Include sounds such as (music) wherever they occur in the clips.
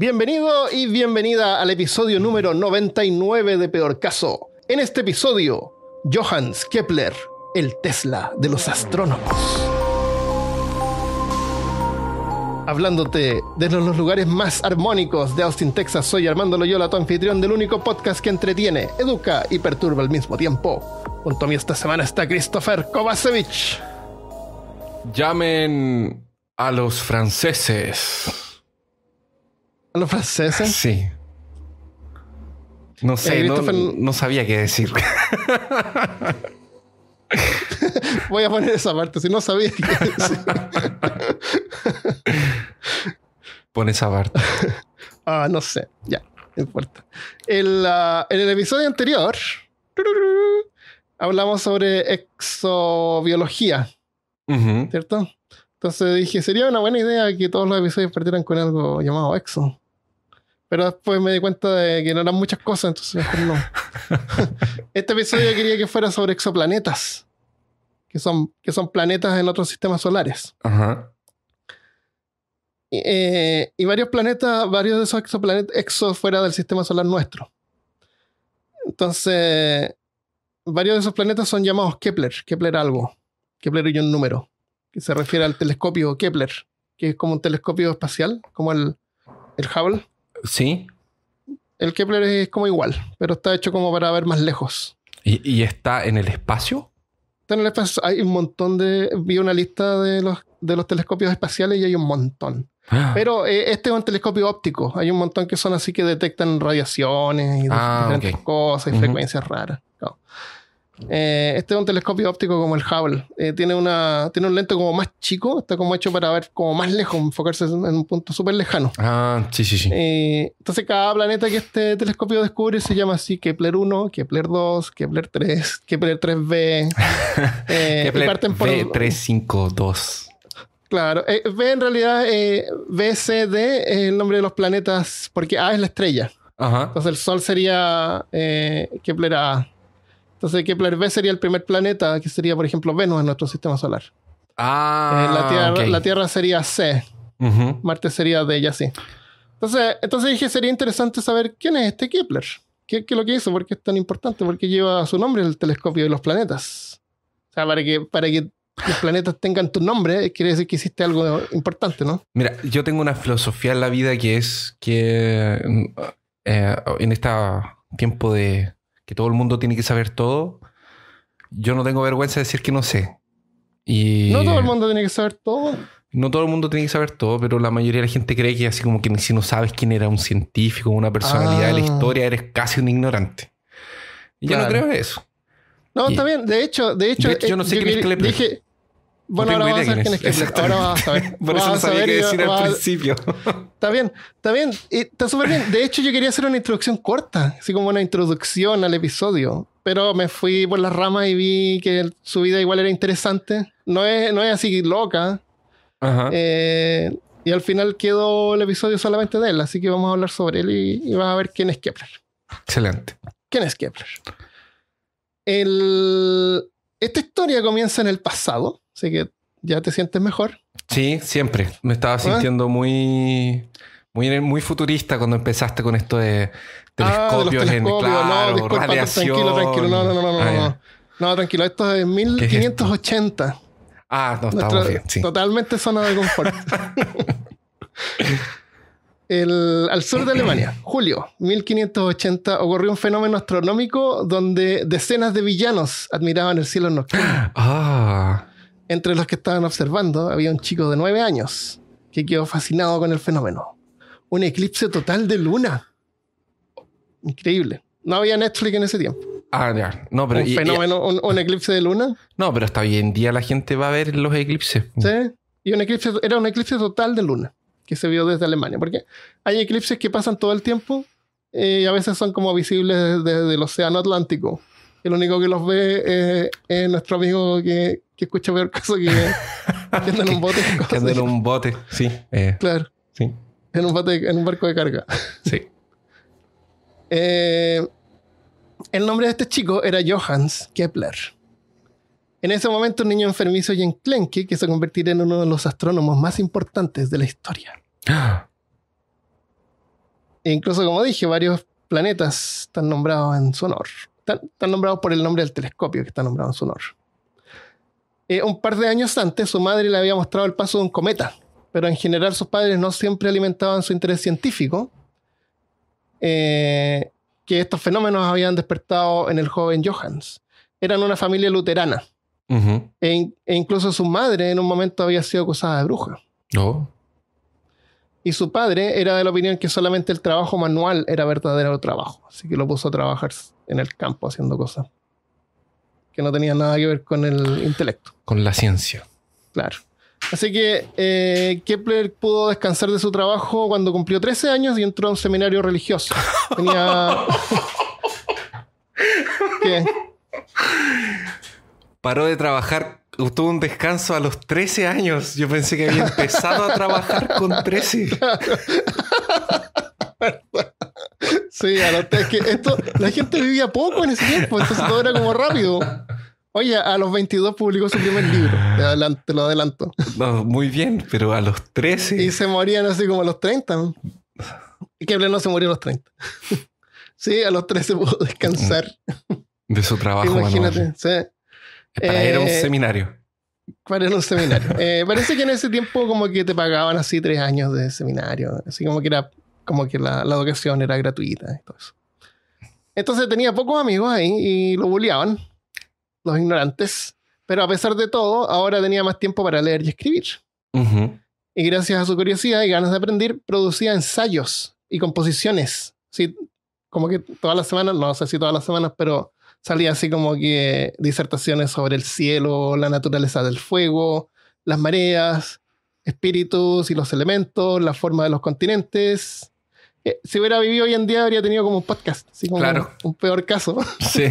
Bienvenido y bienvenida al episodio número 99 de Peor Caso. En este episodio, Johannes Kepler, el Tesla de los astrónomos. Hablándote de los lugares más armónicos de Austin, Texas, soy Armando Loyola, tu anfitrión del único podcast que entretiene, educa y perturba al mismo tiempo. Junto a mí esta semana está Christopher Kovacevic. Llamen a los franceses los franceses. Sí. No sé, eh, no, sabía qué decir. (laughs) Voy a poner esa parte, si no sabía qué decir. (laughs) Pon esa parte. (laughs) Ah, no sé, ya, no importa. Ah, en el episodio anterior hablamos sobre exobiología, ¿cierto? Entonces dije, sería una buena idea que todos los episodios partieran con algo llamado exo. Pero después me di cuenta de que no eran muchas cosas, entonces no. (laughs) este episodio quería que fuera sobre exoplanetas, que son, que son planetas en otros sistemas solares. Ajá. Y, eh, varios planetas, varios de esos exoplanetas, exos fuera del sistema solar nuestro. Entonces, varios de esos planetas son llamados Kepler, Kepler algo, Kepler y un número, que se refiere al telescopio Kepler, que es como un telescopio espacial, como el, el Hubble Sí. El Kepler es como igual, pero está hecho como para ver más lejos. ¿Y, está en el espacio? Está en el espacio. Hay un montón de. Vi una lista de los, de los telescopios espaciales y hay un montón. Ah. Pero eh, este es un telescopio óptico. Hay un montón que son así que detectan radiaciones y ah, diferentes cosas y frecuencias raras. Eh, este es un telescopio óptico como el Hubble. Eh, tiene, una, tiene un lente como más chico, está como hecho para ver como más lejos, enfocarse en un punto súper lejano. Ah, sí, sí, sí. Eh, entonces cada planeta que este telescopio descubre se llama así Kepler 1, Kepler 2, Kepler 3, Kepler 3b. (laughs) Kepler parten por... 352 Claro, B en realidad, BCD es el nombre de los planetas, porque A es la estrella. Entonces el Sol sería Kepler A. Entonces Kepler B sería el primer planeta, que sería, por ejemplo, Venus en nuestro sistema solar. Ah, la, tierra, sería C. Marte sería D y así. Entonces, entonces dije, sería interesante saber quién es este Kepler. ¿Qué, es lo que hizo? ¿Por qué es tan importante? ¿Por qué lleva su nombre el telescopio de los planetas? O sea, para que, para que los planetas tengan tu nombre, quiere decir que hiciste algo importante, ¿no? Mira, yo tengo una filosofía en la vida que es que eh, en este tiempo de que todo el mundo tiene que saber todo, yo no tengo vergüenza de decir que no sé. Y no todo el mundo tiene que saber todo. No todo el mundo tiene que saber todo, pero la mayoría de la gente cree que así como que si no sabes quién era un científico, una personalidad de la ah. historia, eres casi un ignorante. Y yo no creo en eso. No, también está bien. De hecho, de hecho, yo no eh, sé le, dije, bueno, ahora vamos a saber quién es Kepler. Ahora a Por eso no sabía qué decir al principio. (laughs) Está bien, está bien. Está súper bien. De hecho, yo quería hacer una introducción corta, así como una introducción al episodio. Pero me fui por las ramas y vi que su vida igual era interesante. No es, no es así loca. Ajá. Eh, y al final quedó el episodio solamente de él, así que vamos a hablar sobre él y, vas a ver quién es Kepler. Excelente. ¿Quién es Kepler? El... Esta historia comienza en el pasado Así que ya te sientes mejor. Sí, siempre. Me estaba ah. sintiendo muy, muy, muy futurista cuando empezaste con esto de telescopios, ah, de en claro, no, tranquilo, tranquilo. No, no, no, no, no. Ah, no, tranquilo, esto es 1580. Ah, no, Nuestra, bien. Totalmente zona de confort. (laughs) El, al sur de Alemania, julio 1580, ocurrió un fenómeno astronómico donde decenas de villanos admiraban el cielo nocturno. (gasps) Ah. Entre los que estaban observando había un chico de nueve años que quedó fascinado con el fenómeno. Un eclipse total de luna. Increíble. No había Netflix en ese tiempo. Ah, No, pero. ¿Un fenómeno, un, eclipse de luna? No, pero hasta hoy en día la gente va a ver los eclipses. Sí. Y un eclipse, era un eclipse total de luna que se vio desde Alemania. Porque hay eclipses que pasan todo el tiempo y eh, a veces son como visibles desde el océano Atlántico el único que los ve es nuestro amigo que, escucha peor caso que, (laughs) que en un bote. que anda en un bote, sí. Eh, claro. Sí. En un, bote, en un barco de carga. sí. (laughs) Eh, el nombre de este chico era Johannes Kepler. En ese momento, un niño enfermizo y enclenque que se convertiría en uno de los astrónomos más importantes de la historia. (gasps) E incluso, como dije, varios planetas están nombrados en su honor están, nombrados por el nombre del telescopio que está nombrado en su honor. Eh, un par de años antes, su madre le había mostrado el paso de un cometa, pero en general sus padres no siempre alimentaban su interés científico, eh, que estos fenómenos habían despertado en el joven Johans. Eran una familia luterana, e, e, incluso su madre en un momento había sido acusada de bruja. No. Y su padre era de la opinión que solamente el trabajo manual era verdadero trabajo, así que lo puso a trabajar en el campo haciendo cosas que no tenían nada que ver con el intelecto. Con la ciencia. Claro. Así que eh, Kepler pudo descansar de su trabajo cuando cumplió 13 años y entró a un seminario religioso. (laughs) Paró de trabajar, tuvo un descanso a los 13 años. Yo pensé que había empezado a trabajar con 13. (laughs) Sí, a los, es que esto, la gente vivía poco en ese tiempo, entonces todo era como rápido. Oye, a los 22 publicó su primer libro. Te, lo adelanto. muy bien, pero a los 13. Y se morían así como a los 30. Que Y no se murió a los 30. sí, a los 13 pudo descansar. De su trabajo. Imagínate. Sí. Para era eh, un seminario. Para era un seminario. parece que en ese tiempo como que te pagaban así tres años de seminario. Así como que era como que la, educación era gratuita y todo eso. Entonces tenía pocos amigos ahí y lo bulleaban, los ignorantes. Pero a pesar de todo, ahora tenía más tiempo para leer y escribir. Y gracias a su curiosidad y ganas de aprender, producía ensayos y composiciones. Sí, como que todas las semanas, no sé si todas las semanas, pero salía así como que disertaciones sobre el cielo, la naturaleza del fuego, las mareas, espíritus y los elementos, la forma de los continentes, eh, si hubiera vivido hoy en día, habría tenido como un podcast, claro. un peor caso. (laughs) Sí. (laughs)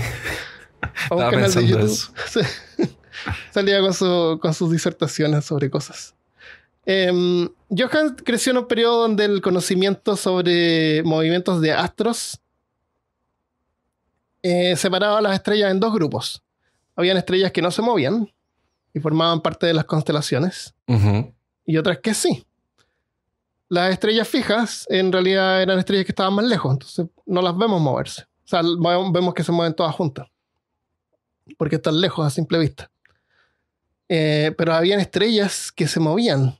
un (laughs) Salía con, su, con sus disertaciones sobre cosas. Em, Johan creció en un periodo donde el conocimiento sobre movimientos de astros eh, separaba las estrellas en dos grupos. Habían estrellas que no se movían y formaban parte de las constelaciones, y otras que sí las estrellas fijas en realidad eran estrellas que estaban más lejos, entonces no las vemos moverse. O sea, vemos que se mueven todas juntas, porque están lejos a simple vista. Eh, pero habían estrellas que se movían.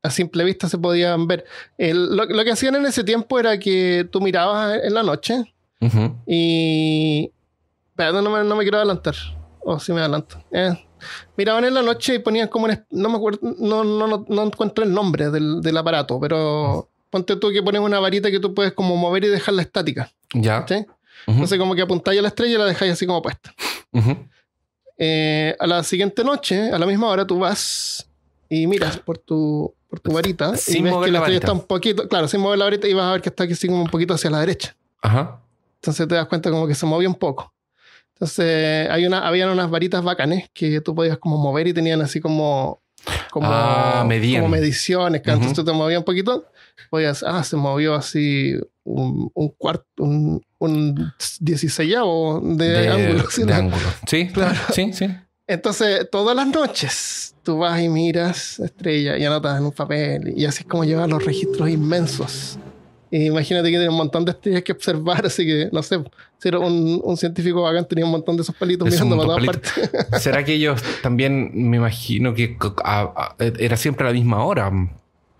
A simple vista se podían ver. lo, que hacían en ese tiempo era que tú mirabas en la noche y... Pero no me, quiero adelantar. O si me adelanto. Eh, miraban en la noche y ponían como no me acuerdo, no, no, encuentro el nombre del, aparato, pero ponte tú que pones una varita que tú puedes como mover y dejarla estática. Ya. Entonces, como que apuntáis a la estrella y la dejáis así como puesta. Eh, a la siguiente noche, a la misma hora, tú vas y miras por tu, por tu varita y ves que la, estrella está un poquito, claro, sin mover la varita y vas a ver que está aquí así como un poquito hacia la derecha. Ajá. Entonces te das cuenta como que se movió un poco. Entonces, hay una, habían unas varitas bacanes que tú podías como mover y tenían así como, como, ah, como mediciones. Que tú te movías un poquito, podías, ah, se movió así un, un cuarto, un, dieciséisavo de, (laughs) ángulo. ¿sí? (laughs) claro. Sí, sí. Entonces, todas las noches tú vas y miras estrellas y anotas en un papel y así es como llevan los registros inmensos imagínate que tiene un montón de estrellas que observar, (laughs) así que no sé, si era un, científico bacán tenía un montón de esos palitos mirando por todas partes. (laughs) ¿Será que ellos también, me imagino que era siempre a la misma hora?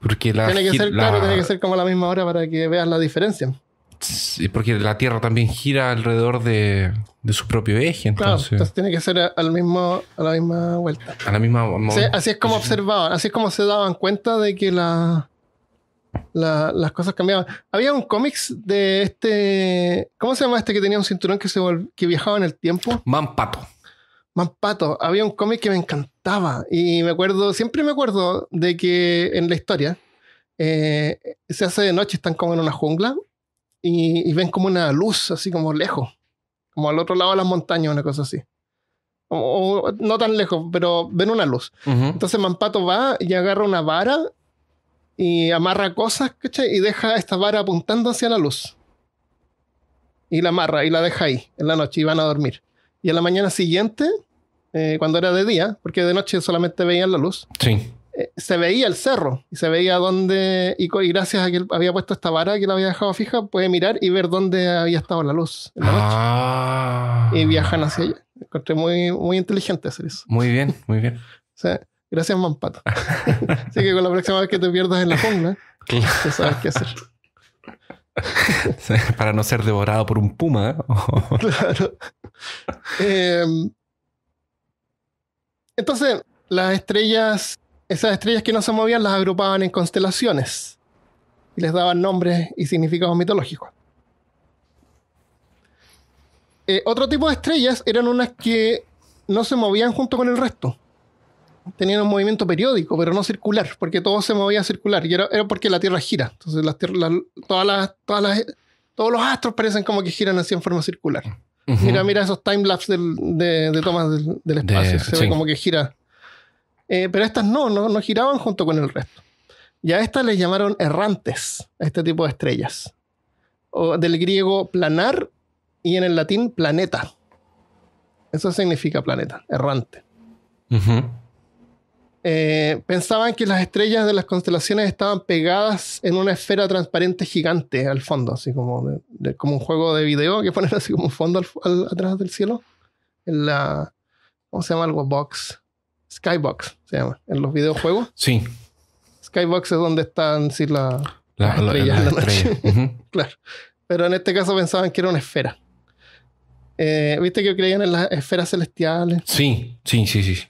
Porque la, tiene que ser, claro, tiene que ser como a la misma hora para que veas la diferencia. Sí, porque la Tierra también gira alrededor de, su propio eje, entonces. Claro, entonces tiene que ser al mismo, a la misma vuelta. A la misma Así es como observaban, así es como se daban cuenta de que la las cosas cambiaban. Había un cómics de este. ¿Cómo se llama este que tenía un cinturón que, se que viajaba en el tiempo? Manpato. Manpato. Había un cómic que me encantaba. Y me acuerdo, siempre me acuerdo de que en la historia eh, se hace de noche, están como en una jungla y, ven como una luz, así como lejos. Como al otro lado de las montañas, una cosa así. no tan lejos, pero ven una luz. Entonces Manpato va y agarra una vara y amarra cosas, ¿cachai? Y deja esta vara apuntando hacia la luz. Y la amarra y la deja ahí en la noche y van a dormir. Y a la mañana siguiente, eh, cuando era de día, porque de noche solamente veían la luz, sí. Eh, se veía el cerro y se veía dónde, y, gracias a que había puesto esta vara que la había dejado fija, puede mirar y ver dónde había estado la luz en la noche. Ah. Y viajan hacia allá. Encontré muy, muy inteligente hacer eso. Muy bien, muy bien. o (laughs) sea, Gracias, Mampata. (laughs) Así que con la próxima vez que te pierdas en la jungla, ya sabes qué hacer. (laughs) Para no ser devorado por un puma. ¿eh? (laughs) claro. Em, entonces, las estrellas, esas estrellas que no se movían, las agrupaban en constelaciones y les daban nombres y significados mitológicos. Eh, otro tipo de estrellas eran unas que no se movían junto con el resto tenían un movimiento periódico, pero no circular, porque todo se movía circular. Y era, era porque la Tierra gira. Entonces, las, todas las, todas todos los astros parecen como que giran así en forma circular. Mira, mira esos timelapse de, de tomas del, espacio. se ve como que gira. Eh, pero estas no, no, giraban junto con el resto. Y a estas les llamaron errantes, este tipo de estrellas. del griego planar y en el latín planeta. Eso significa planeta, errante. Uh eh, pensaban que las estrellas de las constelaciones estaban pegadas en una esfera transparente gigante al fondo, así como, como un juego de video que (laughs) ponen así como un fondo atrás del cielo. En la, ¿Cómo se llama algo? Box. Skybox se llama. En los videojuegos. Sí. Skybox es donde están las estrellas la, (laughs) claro. Pero en este caso pensaban que era una esfera. Eh, ¿Viste que creían en las esferas celestiales? Sí, sí, sí, sí.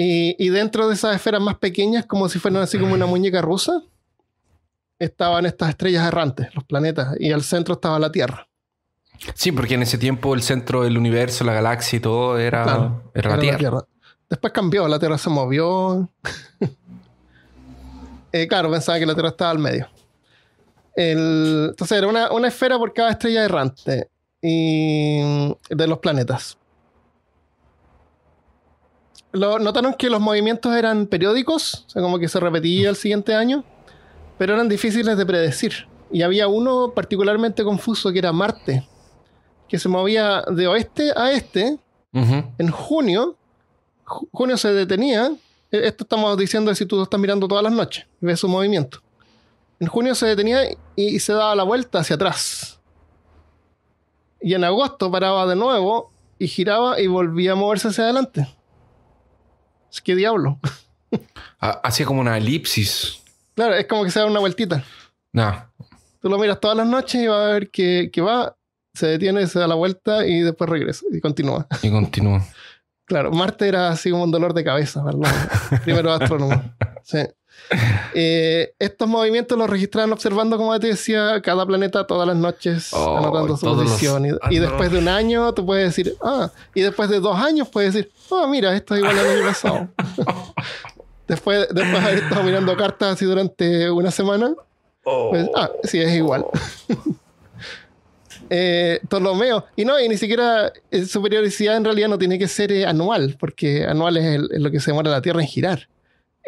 Y, dentro de esas esferas más pequeñas, como si fueran así como una (laughs) muñeca rusa, estaban estas estrellas errantes, los planetas, y al centro estaba la Tierra. Sí, porque en ese tiempo el centro del universo, la galaxia y todo era, era, la, tierra. Después cambió, la Tierra se movió. (laughs) Eh, claro, pensaba que la Tierra estaba al medio. entonces era una, una esfera por cada estrella errante y de los planetas notaron que los movimientos eran periódicos, o sea, como que se repetía el siguiente año, pero eran difíciles de predecir. Y había uno particularmente confuso que era Marte, que se movía de oeste a este en junio. Junio se detenía. E-, esto estamos diciendo si tú estás mirando todas las noches, ves su movimiento. En junio se detenía y se daba la vuelta hacia atrás. Y en agosto paraba de nuevo y giraba y volvía a moverse hacia adelante. ¿Qué diablo? (laughs) Ah, hacía como una elipsis. Claro, es como que se da una vueltita. No. Tú lo miras todas las noches y va a ver que, que va, se detiene, se da la vuelta y después regresa y continúa. Y continúa. Claro, Marte era así como un dolor de cabeza, ¿verdad? (laughs) Primero astrónomo. Sí. (laughs) Eh, estos movimientos los registran observando, como te decía, cada planeta todas las noches, oh, anotando su posición. Y, después de un año tú puedes decir, ah, y después de dos años puedes decir, ah, mira, esto es igual al año (laughs) pasado. después, de haber estado mirando cartas así durante una semana, oh. pues, ah, sí, es igual. (laughs) eh, Ptolomeo, y no, y ni siquiera eh, superioridad en realidad no tiene que ser eh, anual, porque anual es, es lo que se demora la Tierra en girar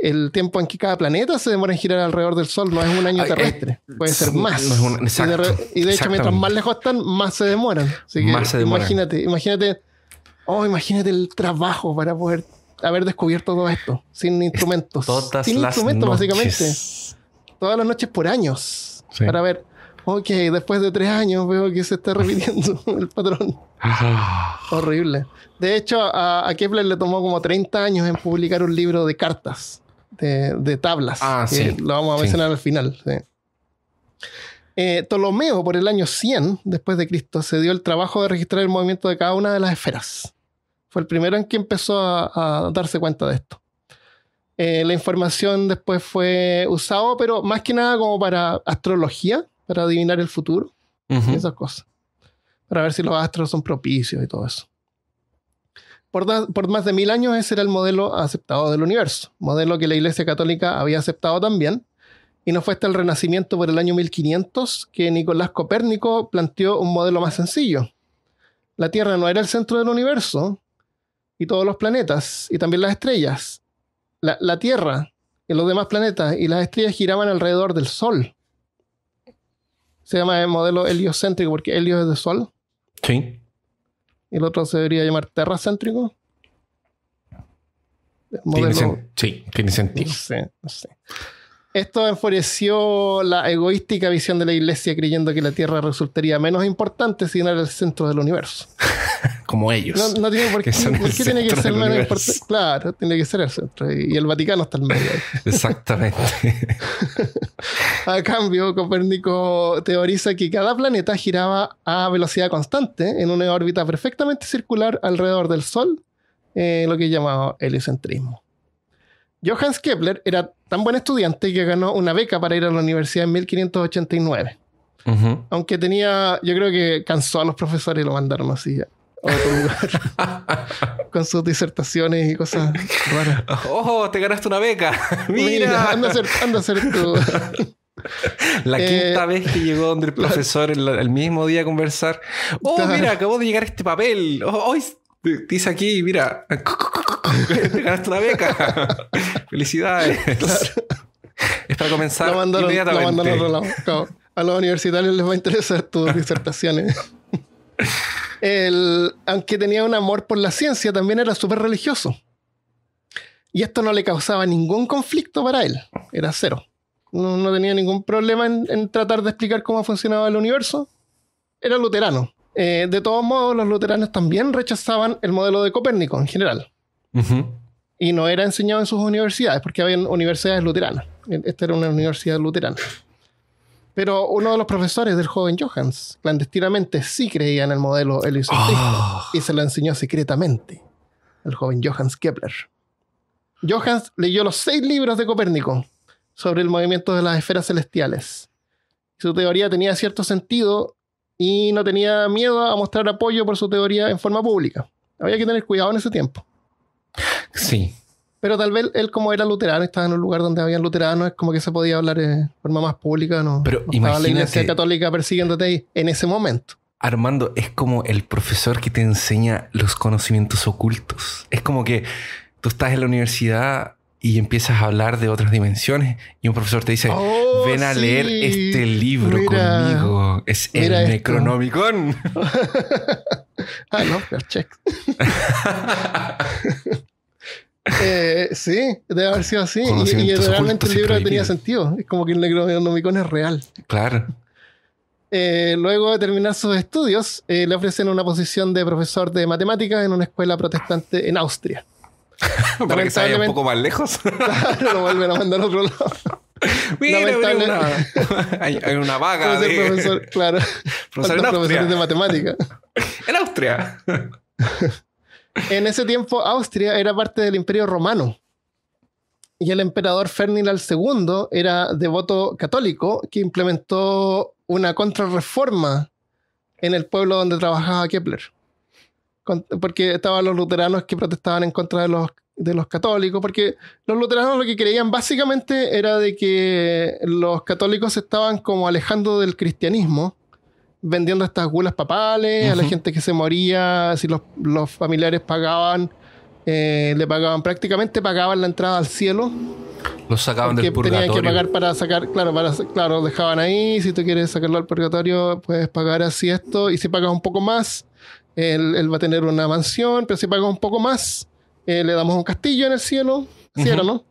el tiempo en que cada planeta se demora en girar alrededor del Sol no es un año eh, terrestre, puede ser más. y, de, hecho, mientras más lejos están, más se demoran. Así que imagínate, imagínate, oh, imagínate el trabajo para poder haber descubierto todo esto sin instrumentos. sin instrumentos, básicamente. Todas las noches por años. Para ver, ok, después de tres años veo que se está repitiendo (laughs) el patrón. Ah. Horrible. De hecho, a, Kepler le tomó como 30 años en publicar un libro de cartas. Este, de, tablas. Ah, sí. Lo vamos a mencionar al final. Eh, Ptolomeo, por el año 100 después de Cristo, se dio el trabajo de registrar el movimiento de cada una de las esferas. Fue el primero en que empezó a, darse cuenta de esto. Eh, la información después fue usada, pero más que nada como para astrología, para adivinar el futuro, esas cosas. Para ver si los astros son propicios y todo eso. Por, más de mil años ese era el modelo aceptado del universo, modelo que la Iglesia Católica había aceptado también, y no fue hasta el Renacimiento por el año 1500 que Nicolás Copérnico planteó un modelo más sencillo. La Tierra no era el centro del universo, y todos los planetas, y también las estrellas. La, Tierra y los demás planetas y las estrellas giraban alrededor del Sol. Se llama el modelo heliocéntrico porque helio es de Sol. Sí. ¿Y el otro se debería llamar terracéntrico. sí, tiene sentido. No no sé. Esto enfureció la egoística visión de la iglesia creyendo que la Tierra resultaría menos importante si no era el centro del universo. (laughs) Como ellos. No, tiene por qué, ¿por qué tiene que ser importante. Claro, tiene que ser el centro. Y el Vaticano está en medio. (laughs) Exactamente. (laughs) a cambio, Copérnico teoriza que cada planeta giraba a velocidad constante en una órbita perfectamente circular alrededor del Sol, eh, lo que llamado heliocentrismo. Johannes Kepler era tan buen estudiante que ganó una beca para ir a la universidad en 1589. Aunque tenía, yo creo que cansó a los profesores y lo mandaron así otro lugar. (laughs) con sus disertaciones y cosas raras. ¡Oh! Te ganaste una beca. (laughs) Mira, anda a ser, a tú. (laughs) La eh, quinta vez que llegó donde el profesor el, mismo día a conversar. Oh, mira, acabó de llegar este papel. Oh, oh, Dice aquí, mira, te ganaste la beca. (laughs) Felicidades. está comenzando inmediatamente. a, otro a los universitarios les va a interesar tus (laughs) disertaciones. aunque tenía un amor por la ciencia, también era súper religioso. Y esto no le causaba ningún conflicto para él. Era cero. No, tenía ningún problema en, tratar de explicar cómo funcionaba el universo. Era luterano. Eh, de todos modos, los luteranos también rechazaban el modelo de Copérnico en general. Y no era enseñado en sus universidades, porque había universidades luteranas. Esta era una universidad luterana. Pero uno de los profesores del joven Johans, clandestinamente, sí creía en el modelo heliocentrismo ah. y se lo enseñó secretamente El joven Johannes Kepler. Johannes leyó los seis libros de Copérnico sobre el movimiento de las esferas celestiales. Su teoría tenía cierto sentido y no tenía miedo a mostrar apoyo por su teoría en forma pública. Había que tener cuidado en ese tiempo. Sí. Pero tal vez él, como era luterano, estaba en un lugar donde había luteranos, es como que se podía hablar eh, de forma más pública, ¿no? Pero no estaba la Iglesia Católica persiguiéndote ahí en ese momento. Armando es como el profesor que te enseña los conocimientos ocultos. Es como que tú estás en la universidad y empiezas a hablar de otras dimensiones y un profesor te dice, oh, ven a leer este libro conmigo, es el Necronomicon. (laughs) ah, no, check. (laughs) Eh, sí, debe haber sido así. Y, realmente el libro tenía sentido. Es como que el Necronomicon es real. Claro. Eh, luego de terminar sus estudios, eh, le ofrecen una posición de profesor de matemáticas en una escuela protestante en Austria. (laughs) Para que se un poco más lejos. (laughs) claro, lo vuelven a mandar a otro lado. (laughs) hay, una vaga. De... claro. Profesor profesores de matemáticas. en Austria. en ese tiempo, Austria era parte del Imperio Romano. Y el emperador Ferdinand II era devoto católico que implementó una contrarreforma en el pueblo donde trabajaba Kepler porque estaban los luteranos que protestaban en contra de los, de los católicos, porque los luteranos lo que creían básicamente era de que los católicos estaban como alejando del cristianismo, vendiendo estas gulas papales a la gente que se moría, si los, familiares pagaban, eh, le pagaban prácticamente, pagaban la entrada al cielo. Los sacaban del purgatorio. Tenían que pagar para sacar, claro, para, claro, dejaban ahí, si tú quieres sacarlo al purgatorio, puedes pagar así esto, y si pagas un poco más, él, va a tener una mansión, pero si paga un poco más, eh, le damos un castillo en el cielo. ¿no?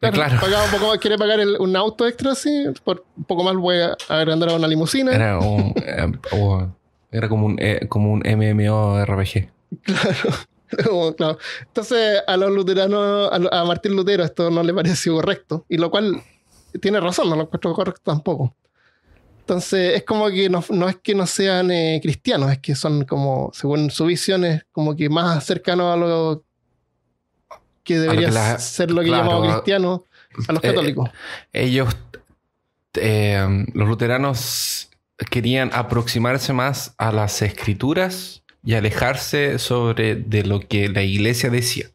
Eh, claro, un poco más, quiere pagar un auto extra, sí. Por un poco más voy a agrandar a una limusina. Era, un, eh, oh, era como, un, como un MMORPG. Claro. (laughs) claro. Entonces, a los luteranos, a, a, Martín Lutero, esto no le pareció correcto. Y lo cual tiene razón, no lo encuentro correcto tampoco. Entonces, es como que no, es que no sean eh, cristianos, es que son como, según su visión, es como que más cercanos a lo que debería ser lo que llamamos cristianos, a los eh, católicos. Eh, ellos, em, los luteranos, querían aproximarse más a las escrituras y alejarse sobre de lo que la iglesia decía.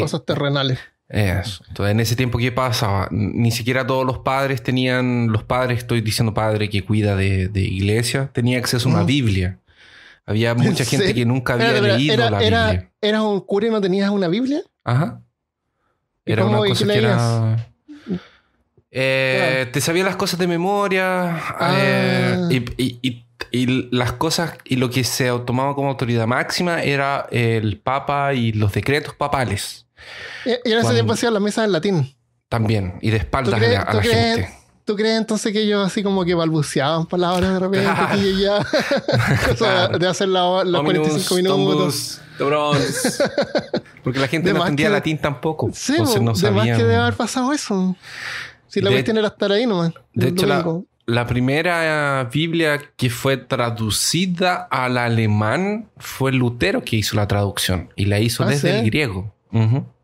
cosas terrenales. Entonces, en ese tiempo, ¿qué pasaba? Ni siquiera todos los padres tenían, los padres, estoy diciendo padre que cuida de, iglesia, tenía acceso a una Biblia. Había (laughs) mucha gente que nunca había leído la Biblia. ¿Eras un cura y no tenías una Biblia? Ajá. Era una cosa que era... Eh, te sabía las cosas de memoria ah. eh, y las cosas y lo que se tomaba como autoridad máxima era el Papa y los decretos papales. Y, en ese tiempo hacían las mesas en latín. También, y de espaldas a, la, gente. ¿Tú crees entonces que ellos así como que balbuceaban palabras de repente y ya (laughs) (laughs) de hacer la, los 45 minutos? (laughs) Porque la gente no entendía latín tampoco. Sí, entonces no de que debe haber pasado eso. Si la cuestión era estar ahí nomás. De hecho, la, primera Biblia que fue traducida al alemán fue Lutero que hizo la traducción y la hizo ah, desde el griego.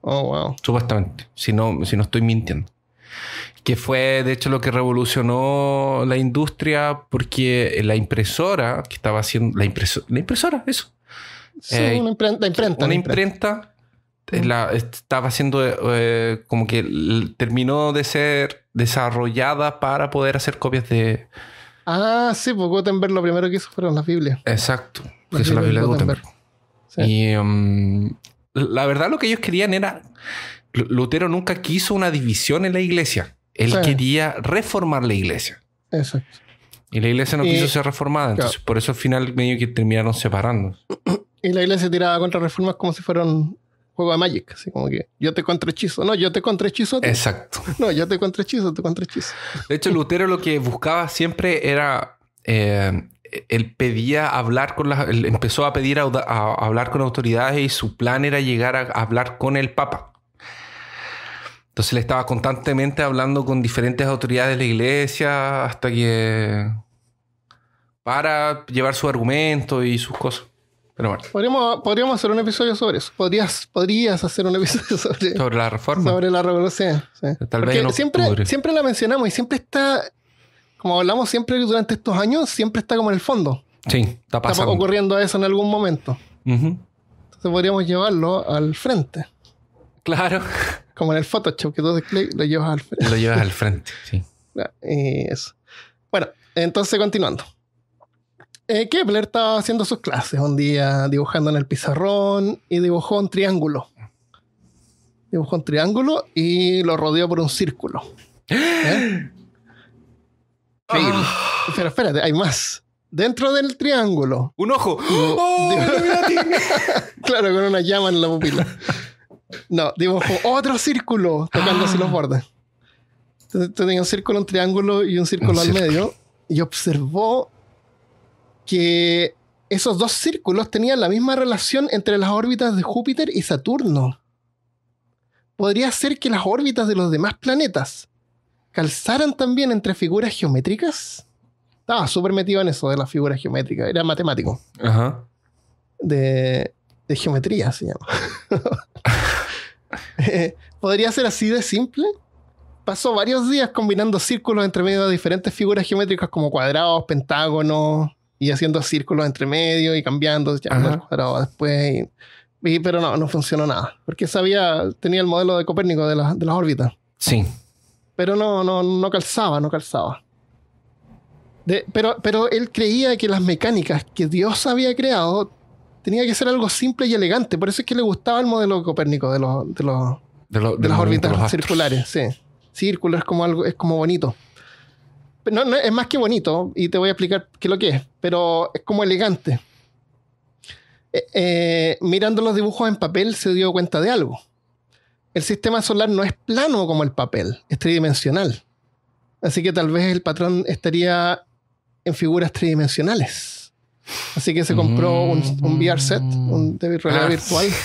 Oh, wow. Supuestamente, si no, si no estoy mintiendo. Que fue, de hecho, lo que revolucionó la industria porque la impresora que estaba haciendo... La, la impresora, eso. Sí, eh, una imprenta. Una imprenta, eh, la, estaba haciendo... Eh, como que terminó de ser desarrollada para poder hacer copias de. Ah, sí, pues Gutenberg lo primero que hizo fueron las Biblias. Exacto, las Biblias la Biblia de Gutenberg. Sí. Y, um, la verdad lo que ellos querían era, Lutero nunca quiso una división en la iglesia, él quería reformar la iglesia. Exacto. Y la iglesia no quiso ser reformada, entonces por eso al final medio que terminaron separándose. Y la iglesia tiraba contra reformas como si fueran juego de Magic, así como que yo te contrahechizo, no, yo te contrahechizo. Exacto. (laughs) No, yo te contrahechizo, te contrahechizo. De hecho, Lutero lo que buscaba siempre era eh, él pedía hablar con las, empezó a pedir a, hablar con autoridades y su plan era llegar a, hablar con el Papa. Entonces él estaba constantemente hablando con diferentes autoridades de la iglesia hasta que para llevar su argumento y sus cosas. Pero Podríamos, hacer un episodio sobre eso. Podrías, podrías hacer un episodio sobre, sobre la reforma. Sobre la revolución. Tal siempre, siempre la mencionamos y siempre está como hablamos siempre durante estos años, siempre está como en el fondo. Sí, está pasando. Está ocurriendo eso en algún momento. Entonces podríamos llevarlo al frente. Claro. Como en el Photoshop, que tú lo llevas al frente. (laughs) Lo llevas al frente, sí. eso. Bueno, entonces continuando. Eh, Kepler estaba haciendo sus clases un día, dibujando en el pizarrón y dibujó un triángulo. Dibujó un triángulo y lo rodeó por un círculo. (gasps) Ah. Pero espérate, hay más. Dentro del triángulo. Un ojo. ¡Oh! (laughs) claro, con una llama en la pupila. No, dibujo otro círculo tocando los ah. bordes. tenía un círculo, un triángulo y un círculo al medio. Y observó que esos dos círculos tenían la misma relación entre las órbitas de Júpiter y Saturno. Podría ser que las órbitas de los demás planetas calzaran también entre figuras geométricas. Estaba súper metido en eso de las figuras geométricas. Era matemático. Ajá. De, de geometría se llama. (laughs) Eh, podría ser así de simple. Pasó varios días combinando círculos entre medio de diferentes figuras geométricas como cuadrados, pentágonos y haciendo círculos entre medio y cambiando ya, cuadrado después. pero no, no funcionó nada. Porque sabía, tenía el modelo de Copérnico de las órbitas. Sí pero no, no, no calzaba, no calzaba. pero, pero él creía que las mecánicas que Dios había creado tenía que ser algo simple y elegante. Por eso es que le gustaba el modelo copérnico de, los, de, las órbitas circulares. Sí. Círculo es como, algo, es como bonito. pero no, es más que bonito, y te voy a explicar qué es lo que es, pero es como elegante. Eh, eh, mirando los dibujos en papel se dio cuenta de algo el sistema solar no es plano como el papel, es tridimensional. Así que tal vez el patrón estaría en figuras tridimensionales. Así que se compró un, VR set, un de ah. virtual. (laughs)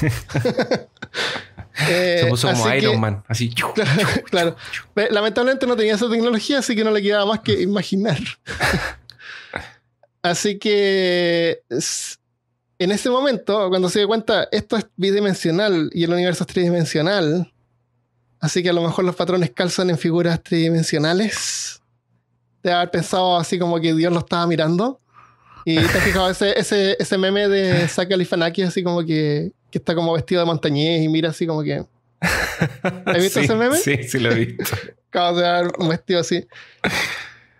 Eh, como Iron Man, así. (laughs) Claro, (laughs) claro. Lamentablemente no tenía esa tecnología, así que no le quedaba más que imaginar. así que en ese momento, cuando se dio cuenta, esto es bidimensional y el universo es tridimensional, así que a lo mejor los patrones calzan en figuras tridimensionales. Te haber pensado así como que Dios lo estaba mirando. Y te has fijado ese, meme de Saka Galifianakis así como que, que está como vestido de montañés y mira así como que... ¿Has visto ese meme? Sí, sí lo he visto. Acabo de dar un vestido así.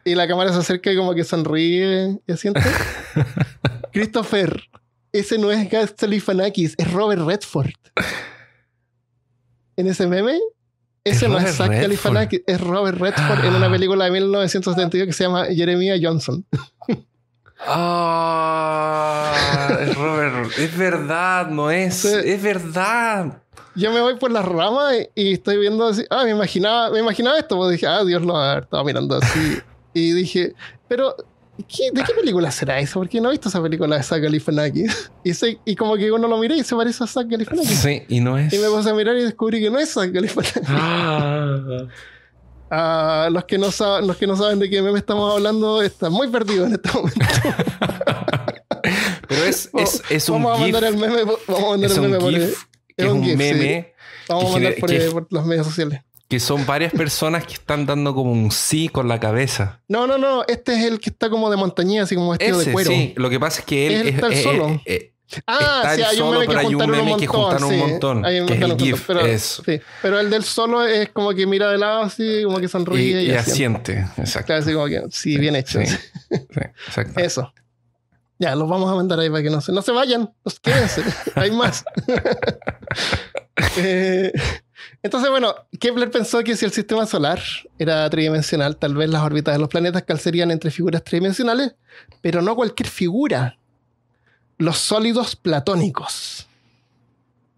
Y la cámara se acerca y como que sonríe y asiente. (laughs) Christopher, ese no es Gastly es Robert Redford. en ese meme, ese ¿Es no es Zach es Robert Redford en una película de 1972 que se llama Jeremiah Johnson. (laughs) Ah, es Robert, es verdad, no es, es verdad. Yo me voy por las ramas y estoy viendo así, ah, me imaginaba, me imaginaba esto, pues dije, ah, Dios lo ha mirando así. (laughs) y dije, pero ¿De qué película será eso? Porque no he visto esa película de Zach Galifianakis. Y, y como que uno lo mira y se parece a Zach Galifianakis. Sí, y no es. Y me puse a mirar y descubrí que no es Zach Galifianakis. Ah. ah. los, que no saben, los que no saben de qué meme estamos hablando están muy perdidos en este momento. Pero es, es, es un vamos a mandar GIF. el meme, vamos a mandar el meme por, es un, meme. Vamos a mandar por, por las sociales que son varias personas que están dando como un sí con la cabeza. No, no, no. Este es el que está como de montañía, así como vestido de cuero. Sí, lo que pasa es que él es, el eh, solo. Eh, eh, ah, sí, hay un meme que juntaron un, montón, que un montón. es el pero, eso. pero el del solo es como que mira de lado así, como que sonríe. Y, y, asiente, exacto. Claro, así como que, sí, bien hecho. Sí, exacto. Eso. Ya, los vamos a mandar ahí para que no se, no se vayan, Los quédense, (laughs) hay más. (laughs) eh, entonces, bueno, Kepler pensó que si el sistema solar era tridimensional, tal vez las órbitas de los planetas calcerían entre figuras tridimensionales, pero no cualquier figura. Los sólidos platónicos.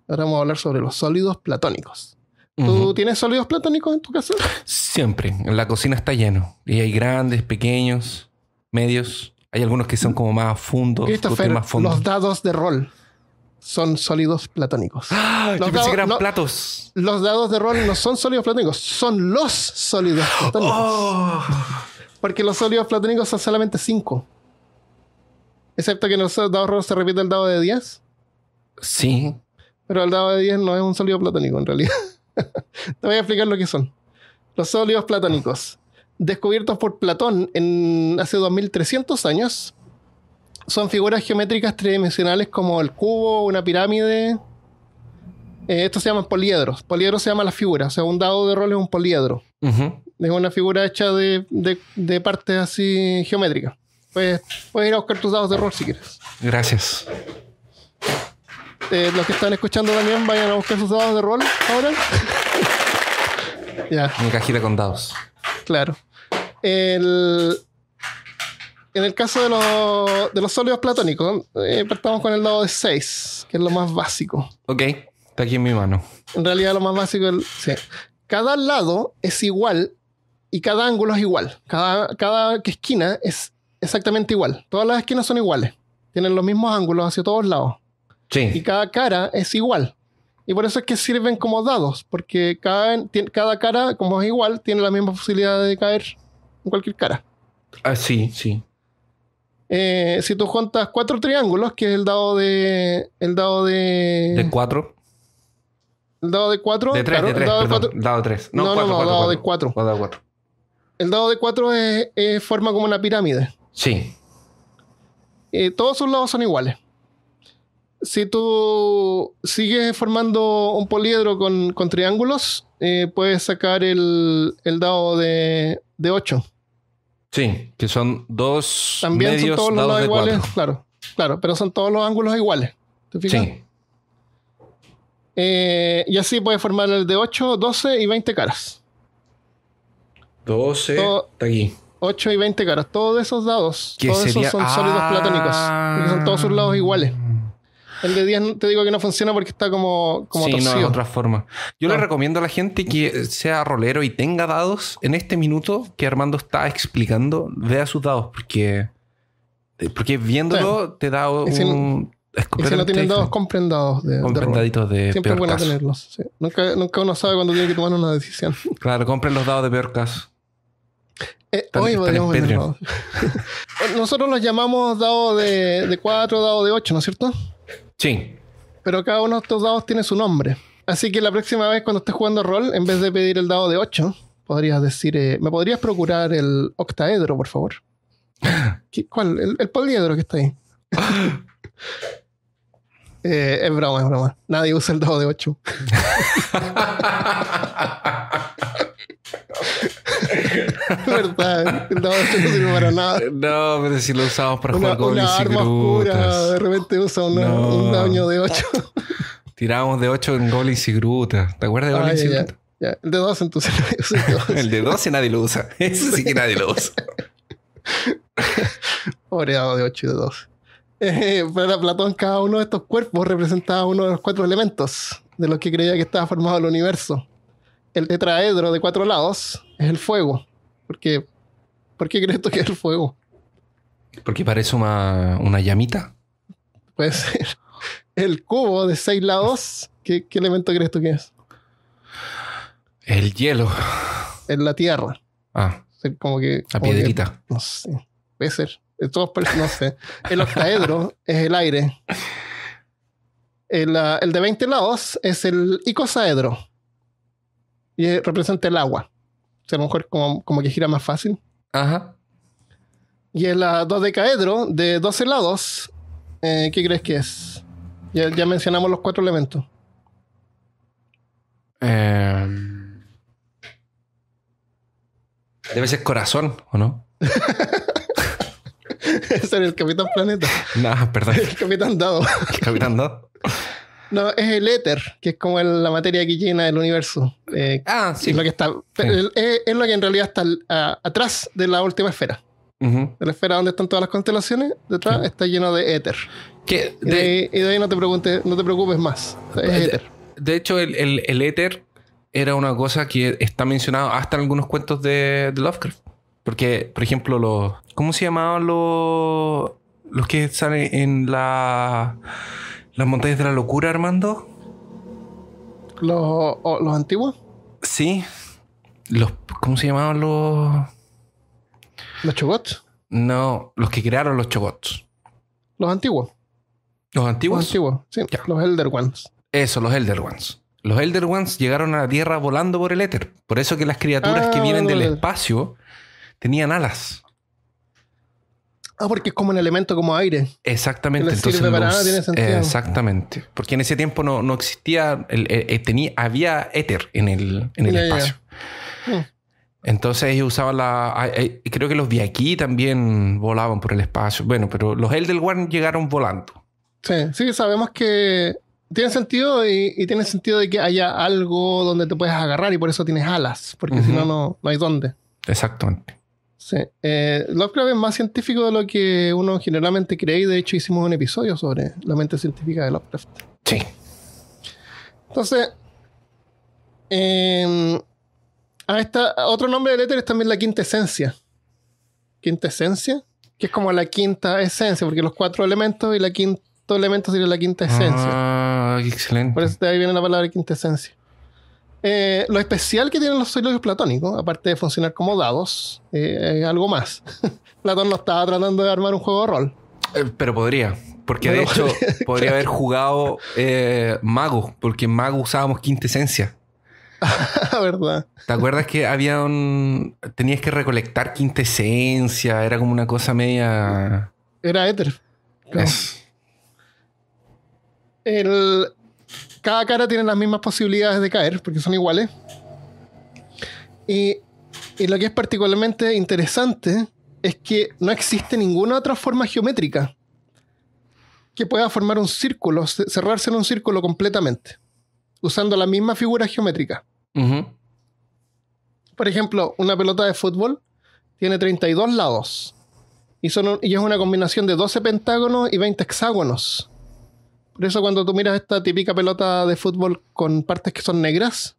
Ahora vamos a hablar sobre los sólidos platónicos. ¿Tú tienes sólidos platónicos en tu casa? Siempre. En La cocina está lleno. Y hay grandes, pequeños, medios. Hay algunos que son como más fundos. Más los dados de rol son sólidos platónicos. (gasps) ¡Ah! Los Yo pensé platos. Los dados de rol no son sólidos platónicos, son los sólidos (gasps) platónicos. Oh. Porque los sólidos platónicos son solamente cinco. Excepto que en los dados de rol se repite el dado de 10. Sí. Pero el dado de 10 no es un sólido platónico en realidad. (laughs) Te voy a explicar lo que son. Los sólidos platónicos, descubiertos por Platón en hace 2300 años, son figuras geométricas tridimensionales como el cubo, una pirámide. Esto eh, estos se llama poliedros. Poliedro se llama la figura. O sea, un dado de rol es un poliedro. Es una figura hecha de, de, partes así geométricas. Pues, puedes ir a buscar tus dados de rol si quieres. Gracias. Eh, los que están escuchando también vayan a buscar sus dados de rol ahora. (laughs) ya. mi cajita con dados. Claro. El, en el caso de, los, sólidos platónicos, eh, partamos con el dado de 6, que es lo más básico. Ok, está aquí en mi mano. En realidad lo más básico es... sí. Cada lado es igual y cada ángulo es igual. Cada, cada esquina es exactamente igual. Todas las esquinas son iguales. Tienen los mismos ángulos hacia todos lados. Sí. Y cada cara es igual. Y por eso es que sirven como dados, porque cada, cada cara, como es igual, tiene la misma posibilidad de caer en cualquier cara. Ah, sí, sí. Eh, si tú juntas cuatro triángulos, que es el dado de. El dado de. De cuatro. El dado de cuatro. De tres, de tres. El dado, de cuatro. tres. No, no, no, el dado de cuatro. Dado El dado de cuatro es, forma como una pirámide. Sí. Eh, todos sus lados son iguales. Si tú sigues formando un poliedro con, con triángulos, eh, puedes sacar el, el dado de, de 8. Sí, que son dos También son todos los lados iguales, claro, claro, pero son todos los ángulos iguales. ¿Te fijas? Sí. Eh, y así puede formar el de 8, 12 y 20 caras. 12 8 y 20 caras. Todos esos dados, todos esos son sólidos platónicos. Son todos sus lados ah. iguales. El de 10 te digo que no funciona porque está como, como sí, no, otra forma. Yo le ah. recomiendo a la gente que sea rolero y tenga dados en este minuto que Armando está explicando, vea sus dados, porque, porque viéndolo te da un... Si no, es y si no tienen dados, compren dados. De, Comprendaditos de, Siempre bueno tenerlos. Nunca, nunca uno sabe cuando tiene que tomar una decisión. (laughs) Claro, compren los dados de peor caso. Eh, hoy podríamos (laughs) Nosotros los llamamos dados de, 4, dados de 8, ¿no es cierto? Sí. Pero cada uno de estos dados tiene su nombre. Así que la próxima vez cuando estés jugando rol, en vez de pedir el dado de 8, podrías decir, eh, ¿me podrías procurar el octaedro, por favor? (laughs) ¿Cuál? El, poliedro que está ahí. (laughs) Eh, es broma, es broma. Nadie usa el dado de 8. (laughs) (laughs) verdad, no, esto no sirve para nada. No, pero si lo usamos para una, jugar una arma oscura, de repente usa un daño de 8. (laughs) Tirábamos de 8 en goblins y grutas. ¿Te acuerdas de goles y grutas? El de 12 entonces nadie el de 12 nadie lo usa. (laughs) Ese sí que nadie lo usa. Oreado de 8 y de 12. Eh, para Platón, cada uno de estos cuerpos representaba uno de los cuatro elementos de los que creía que estaba formado el universo el tetraedro de cuatro lados es el fuego. Porque, ¿Por qué crees tú que es el fuego? Porque parece una, llamita. Puede ser. El cubo de seis lados, ¿qué, elemento crees tú que es? El hielo. En la tierra. Ah. Como que. La piedrita. no sé. Puede ser. todos, no sé. El octaedro es el aire. El, ah, el, de 20 lados es el icosaedro y eh, representa el agua. O sea, a lo mejor como, como que gira más fácil. Ajá. Y el 2 de de 12 lados, eh, ¿qué crees que es? Ya, mencionamos los cuatro elementos. Em. debe ser corazón, ¿o no? (laughs) Ese era el Capitán Planeta. (laughs) No, perdón. El Capitán Dado. El Capitán Dado. (laughs) No, es el éter, que es como la materia que llena el universo. Eh, ah, sí. Es lo que, está, es, lo que en realidad está atrás de la última esfera. De la esfera donde están todas las constelaciones, detrás está lleno de éter. de, y, de ahí, no te preguntes, no te preocupes más. de, éter. De hecho, el, éter era una cosa que está mencionado hasta en algunos cuentos de, Lovecraft. Porque, por ejemplo, los. ¿Cómo se llamaban los. los que salen en la ¿Las montañas de la locura, Armando? ¿Los, antiguos? Sí. Los, ¿Cómo se llamaban los...? ¿Los chogots? No, los que crearon los chogots. Los antiguos. ¿Los antiguos? Los antiguos, sí. Los Elder Ones. Eso, los Elder Ones. Los Elder Ones llegaron a la Tierra volando por el éter. Por eso que las criaturas ah, que vienen del espacio tenían alas. Ah, porque es como un elemento como aire. Exactamente. Exactamente. Porque en ese tiempo no, existía, eh, eh, tenía, había éter en el, el espacio. Hmm. Entonces ellos usaban la... Ah, eh, creo que los de aquí también volaban por el espacio. Bueno, pero los del One llegaron volando. Sí, sí, sabemos que tiene sentido y, tiene sentido de que haya algo donde te puedes agarrar y por eso tienes alas, porque si no, no hay dónde. Exactamente. Sí. Eh, Lovecraft es más científico de lo que uno generalmente cree y de hecho hicimos un episodio sobre la mente científica de Lovecraft. Sí. Entonces, em, a esta, otro nombre de éter es también la quinta esencia. Quinta esencia, que es como la quinta esencia, porque los cuatro elementos y la quinto elemento sería la quinta esencia. Ah, excelente. Por eso de ahí viene la palabra quinta esencia. Eh, lo especial que tienen los soliloquios platónicos, aparte de funcionar como dados, eh, es algo más. (laughs) Platón no estaba tratando de armar un juego de rol. Eh, pero podría. Porque de hecho podría, (laughs) haber jugado Mago, porque en Mago usábamos quintesencia. (laughs) ¿Verdad? ¿Te acuerdas que había un. tenías que recolectar quintesencia? Era como una cosa media. Era éter. El, cada cara tiene las mismas posibilidades de caer, porque son iguales. Y, lo que es particularmente interesante es que no existe ninguna otra forma geométrica que pueda formar un círculo, cerrarse en un círculo completamente, usando la misma figura geométrica. Por ejemplo, una pelota de fútbol tiene 32 lados y, son y es una combinación de 12 pentágonos y 20 hexágonos. Por eso cuando tú miras esta típica pelota de fútbol con partes que son negras,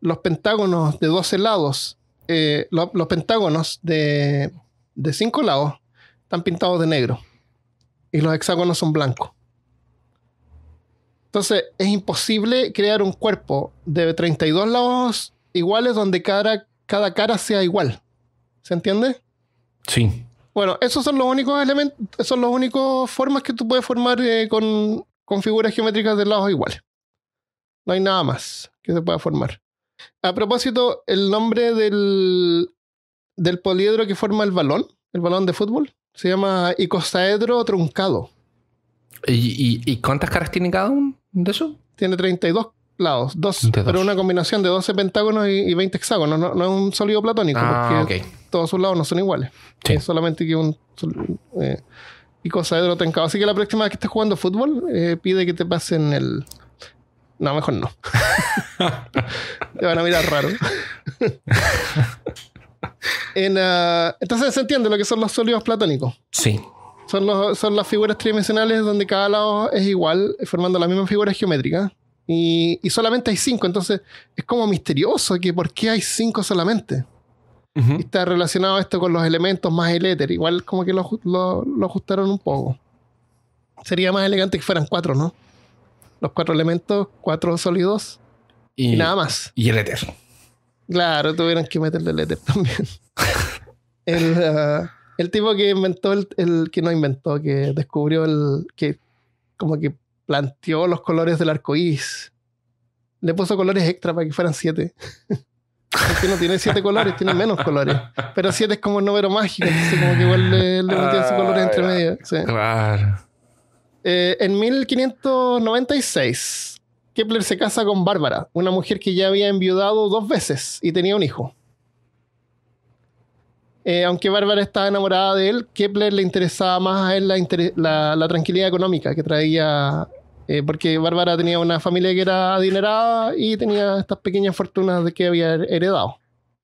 los pentágonos de 12 lados, eh, los pentágonos de, de 5 lados están pintados de negro y los hexágonos son blancos. Entonces es imposible crear un cuerpo de 32 lados iguales donde cada, cada cara sea igual. ¿Se entiende? Sí. Bueno, esos son los únicos elementos, son los únicos formas que tú puedes formar eh, con, figuras geométricas de lados iguales. No hay nada más que se pueda formar. A propósito, el nombre del, poliedro que forma el balón, el balón de fútbol, se llama icosaedro truncado. ¿Y, cuántas caras tiene cada uno de eso? Tiene 32 lados, dos, pero una combinación de 12 pentágonos y, 20 hexágonos, no, es un sólido platónico, ah, porque todos sus lados no son iguales, es solamente que un eh, de otro tencado. Así que la próxima vez que estés jugando fútbol, eh, pide que te pasen el... No, mejor no. (laughs) te van a mirar raro. (laughs) Ah, entonces se entiende lo que son los sólidos platónicos. Sí. Son, son las figuras tridimensionales donde cada lado es igual, formando la misma figura geométrica. Y, solamente hay cinco, entonces es como misterioso que por qué hay cinco solamente. está relacionado esto con los elementos más el éter, igual como que lo, lo, ajustaron un poco. Sería más elegante que fueran cuatro, ¿no? Los cuatro elementos, cuatro sólidos y, nada más. Y el éter. Claro, tuvieron que meterle el éter también. (laughs) Uh, el, tipo que inventó, el, el que no inventó, que descubrió el. que como que planteó los colores del arco Le puso colores extra para que fueran siete. que no tiene siete colores, tiene menos colores. Pero siete es como el número mágico, como que igual le, sus colores entre ah, medio. Claro. Eh, en 1596, Kepler se casa con Bárbara, una mujer que ya había enviudado dos veces y tenía un hijo. Eh, aunque Bárbara estaba enamorada de él, Kepler le interesaba más a él la, tranquilidad económica que traía, eh, porque Bárbara tenía una familia que era adinerada y tenía estas pequeñas fortunas de que había heredado.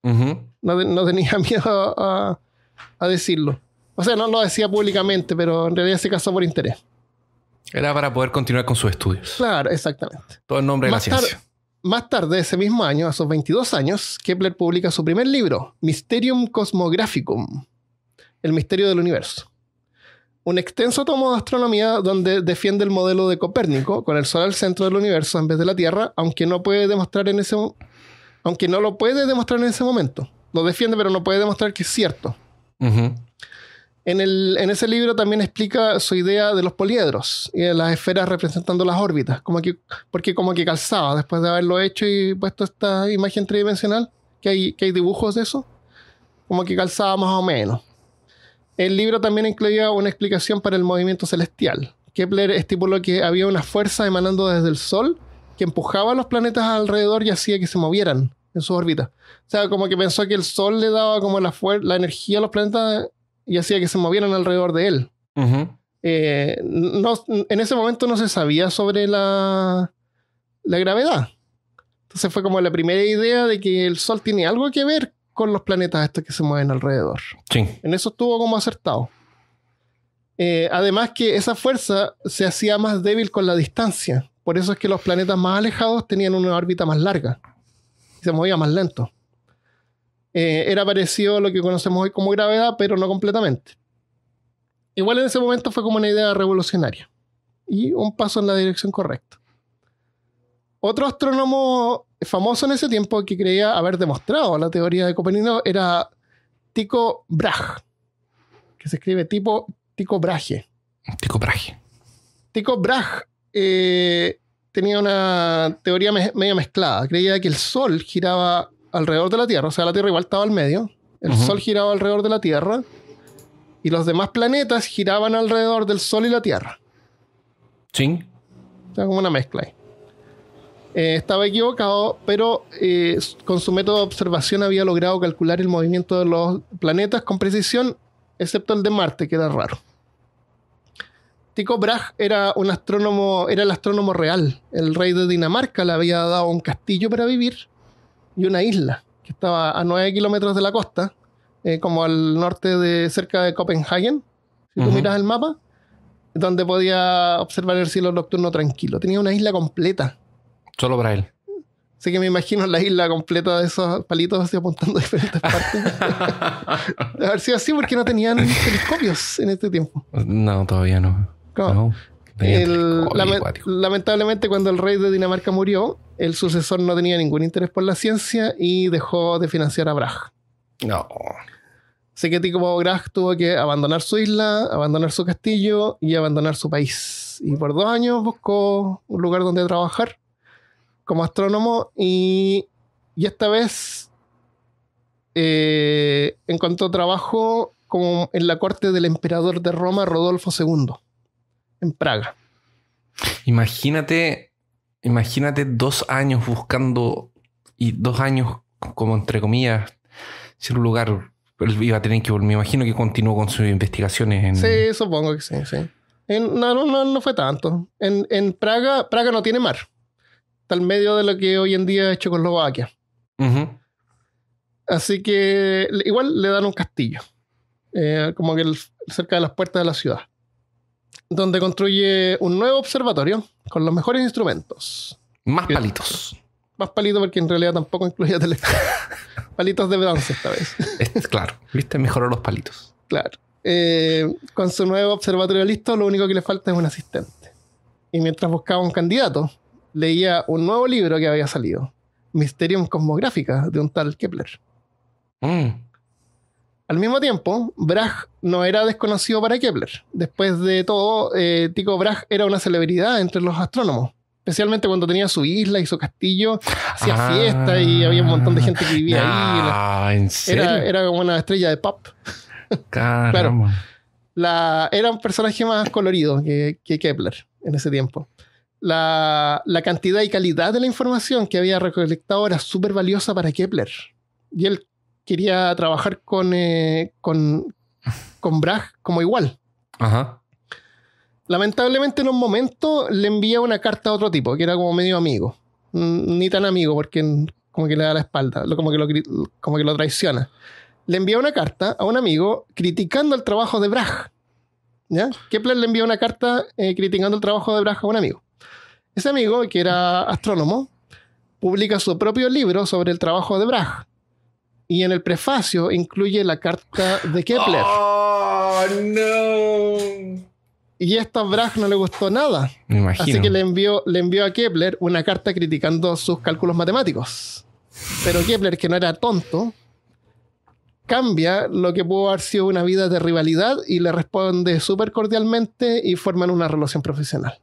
no, tenía (laughs) miedo a, a, decirlo. O sea, no lo decía públicamente, pero en realidad se casó por interés. Era para poder continuar con sus estudios. Claro, exactamente. Todo en nombre de la ciencia. Más tarde, ese mismo año, a sus 22 años, Kepler publica su primer libro, Mysterium Cosmographicum, El misterio del universo. Un extenso tomo de astronomía donde defiende el modelo de Copérnico, con el Sol al centro del universo en vez de la Tierra, aunque no puede demostrar en ese aunque no lo puede demostrar en ese momento. Lo defiende, pero no puede demostrar que es cierto. En, ese libro también explica su idea de los poliedros y de las esferas representando las órbitas, como que, porque como que calzaba después de haberlo hecho y puesto esta imagen tridimensional, que hay, que hay dibujos de eso, como que calzaba más o menos. El libro también incluía una explicación para el movimiento celestial. Kepler estipuló que había una fuerza emanando desde el Sol que empujaba a los planetas alrededor y hacía que se movieran en su órbita. O sea, como que pensó que el Sol le daba como la, la energía a los planetas y hacía que se movieran alrededor de él. Eh, en ese momento no se sabía sobre la, gravedad. Entonces fue como la primera idea de que el Sol tiene algo que ver con los planetas estos que se mueven alrededor. En eso estuvo como acertado. Eh, además que esa fuerza se hacía más débil con la distancia. Por eso es que los planetas más alejados tenían una órbita más larga. se movía más lento. Eh, era parecido a lo que conocemos hoy como gravedad, pero no completamente. Igual en ese momento fue como una idea revolucionaria y un paso en la dirección correcta. Otro astrónomo famoso en ese tiempo que creía haber demostrado la teoría de Copernicus era Tycho Brahe, que se escribe tipo Tycho Brahe. Tycho Brahe. Tycho Brahe eh, tenía una teoría medio media mezclada. Creía que el Sol giraba alrededor de la Tierra, o sea, la Tierra igual estaba al medio, el Sol giraba alrededor de la Tierra y los demás planetas giraban alrededor del Sol y la Tierra. Sí. O como una mezcla ahí. Eh, estaba equivocado, pero eh, con su método de observación había logrado calcular el movimiento de los planetas con precisión, excepto el de Marte, que era raro. Tycho Brahe era un astrónomo, era el astrónomo real. El rey de Dinamarca le había dado un castillo para vivir y una isla que estaba a 9 kilómetros de la costa, eh, como al norte de cerca de Copenhagen. Si tú miras el mapa, donde podía observar el cielo nocturno tranquilo. Tenía una isla completa. Solo para él. Así que me imagino la isla completa de esos palitos así apuntando a diferentes partes. a ver si así, porque no tenían telescopios en este tiempo. No, todavía no. ¿Cómo? no lamentablemente, cuando el rey de Dinamarca murió, el sucesor no tenía ningún interés por la ciencia y dejó de financiar a Brahe No. Así que tipo Brahe tuvo que abandonar su isla, abandonar su castillo y abandonar su país. Y por dos años buscó un lugar donde trabajar como astrónomo y, esta vez eh, encontró trabajo como en la corte del emperador de Roma, Rodolfo II en Praga. Imagínate, imagínate dos años buscando y dos años como entre comillas, sin un lugar, él iba a tener que volver. Me imagino que continuó con sus investigaciones. En... Sí, supongo que sí, sí. no, no, no fue tanto. En, Praga, Praga no tiene mar. Está al medio de lo que hoy en día es Checoslovaquia. Uh Así que igual le dan un castillo. Eh, como que cerca de las puertas de la ciudad donde construye un nuevo observatorio con los mejores instrumentos. Más palitos. Más palitos porque en realidad tampoco incluía teléfono. (laughs) palitos de bronce esta vez. Es, claro, viste, mejoró los palitos. Claro. Eh, con su nuevo observatorio listo, lo único que le falta es un asistente. Y mientras buscaba un candidato, leía un nuevo libro que había salido, Mysterium Cosmográfica, de un tal Kepler. Mm. Al mismo tiempo, Brahe no era desconocido para Kepler. Después de todo, eh, Tycho era una celebridad entre los astrónomos. Especialmente cuando tenía su isla y su castillo, hacía fiestas ah. fiesta y había un montón de gente que vivía ahí. Ah, era, era, como una estrella de pop. claro. La, era un personaje más colorido que, Kepler en ese tiempo. La, la, cantidad y calidad de la información que había recolectado era súper valiosa para Kepler. Y él quería trabajar con, eh, con, Bragg como igual. Lamentablemente en un momento le envía una carta a otro tipo, que era como medio amigo. Ni tan amigo, porque como que le da la espalda, como que lo, como que lo traiciona. Le envía una carta a un amigo criticando el trabajo de Bragg. Kepler le envía una carta eh, criticando el trabajo de Bragg a un amigo. Ese amigo, que era astrónomo, publica su propio libro sobre el trabajo de Bragg, y en el prefacio incluye la carta de Kepler. ¡Oh, no! Y esta a no le gustó nada. Así que le envió, le envió a Kepler una carta criticando sus cálculos matemáticos. Pero Kepler, que no era tonto, cambia lo que pudo haber sido una vida de rivalidad y le responde súper cordialmente y forman una relación profesional.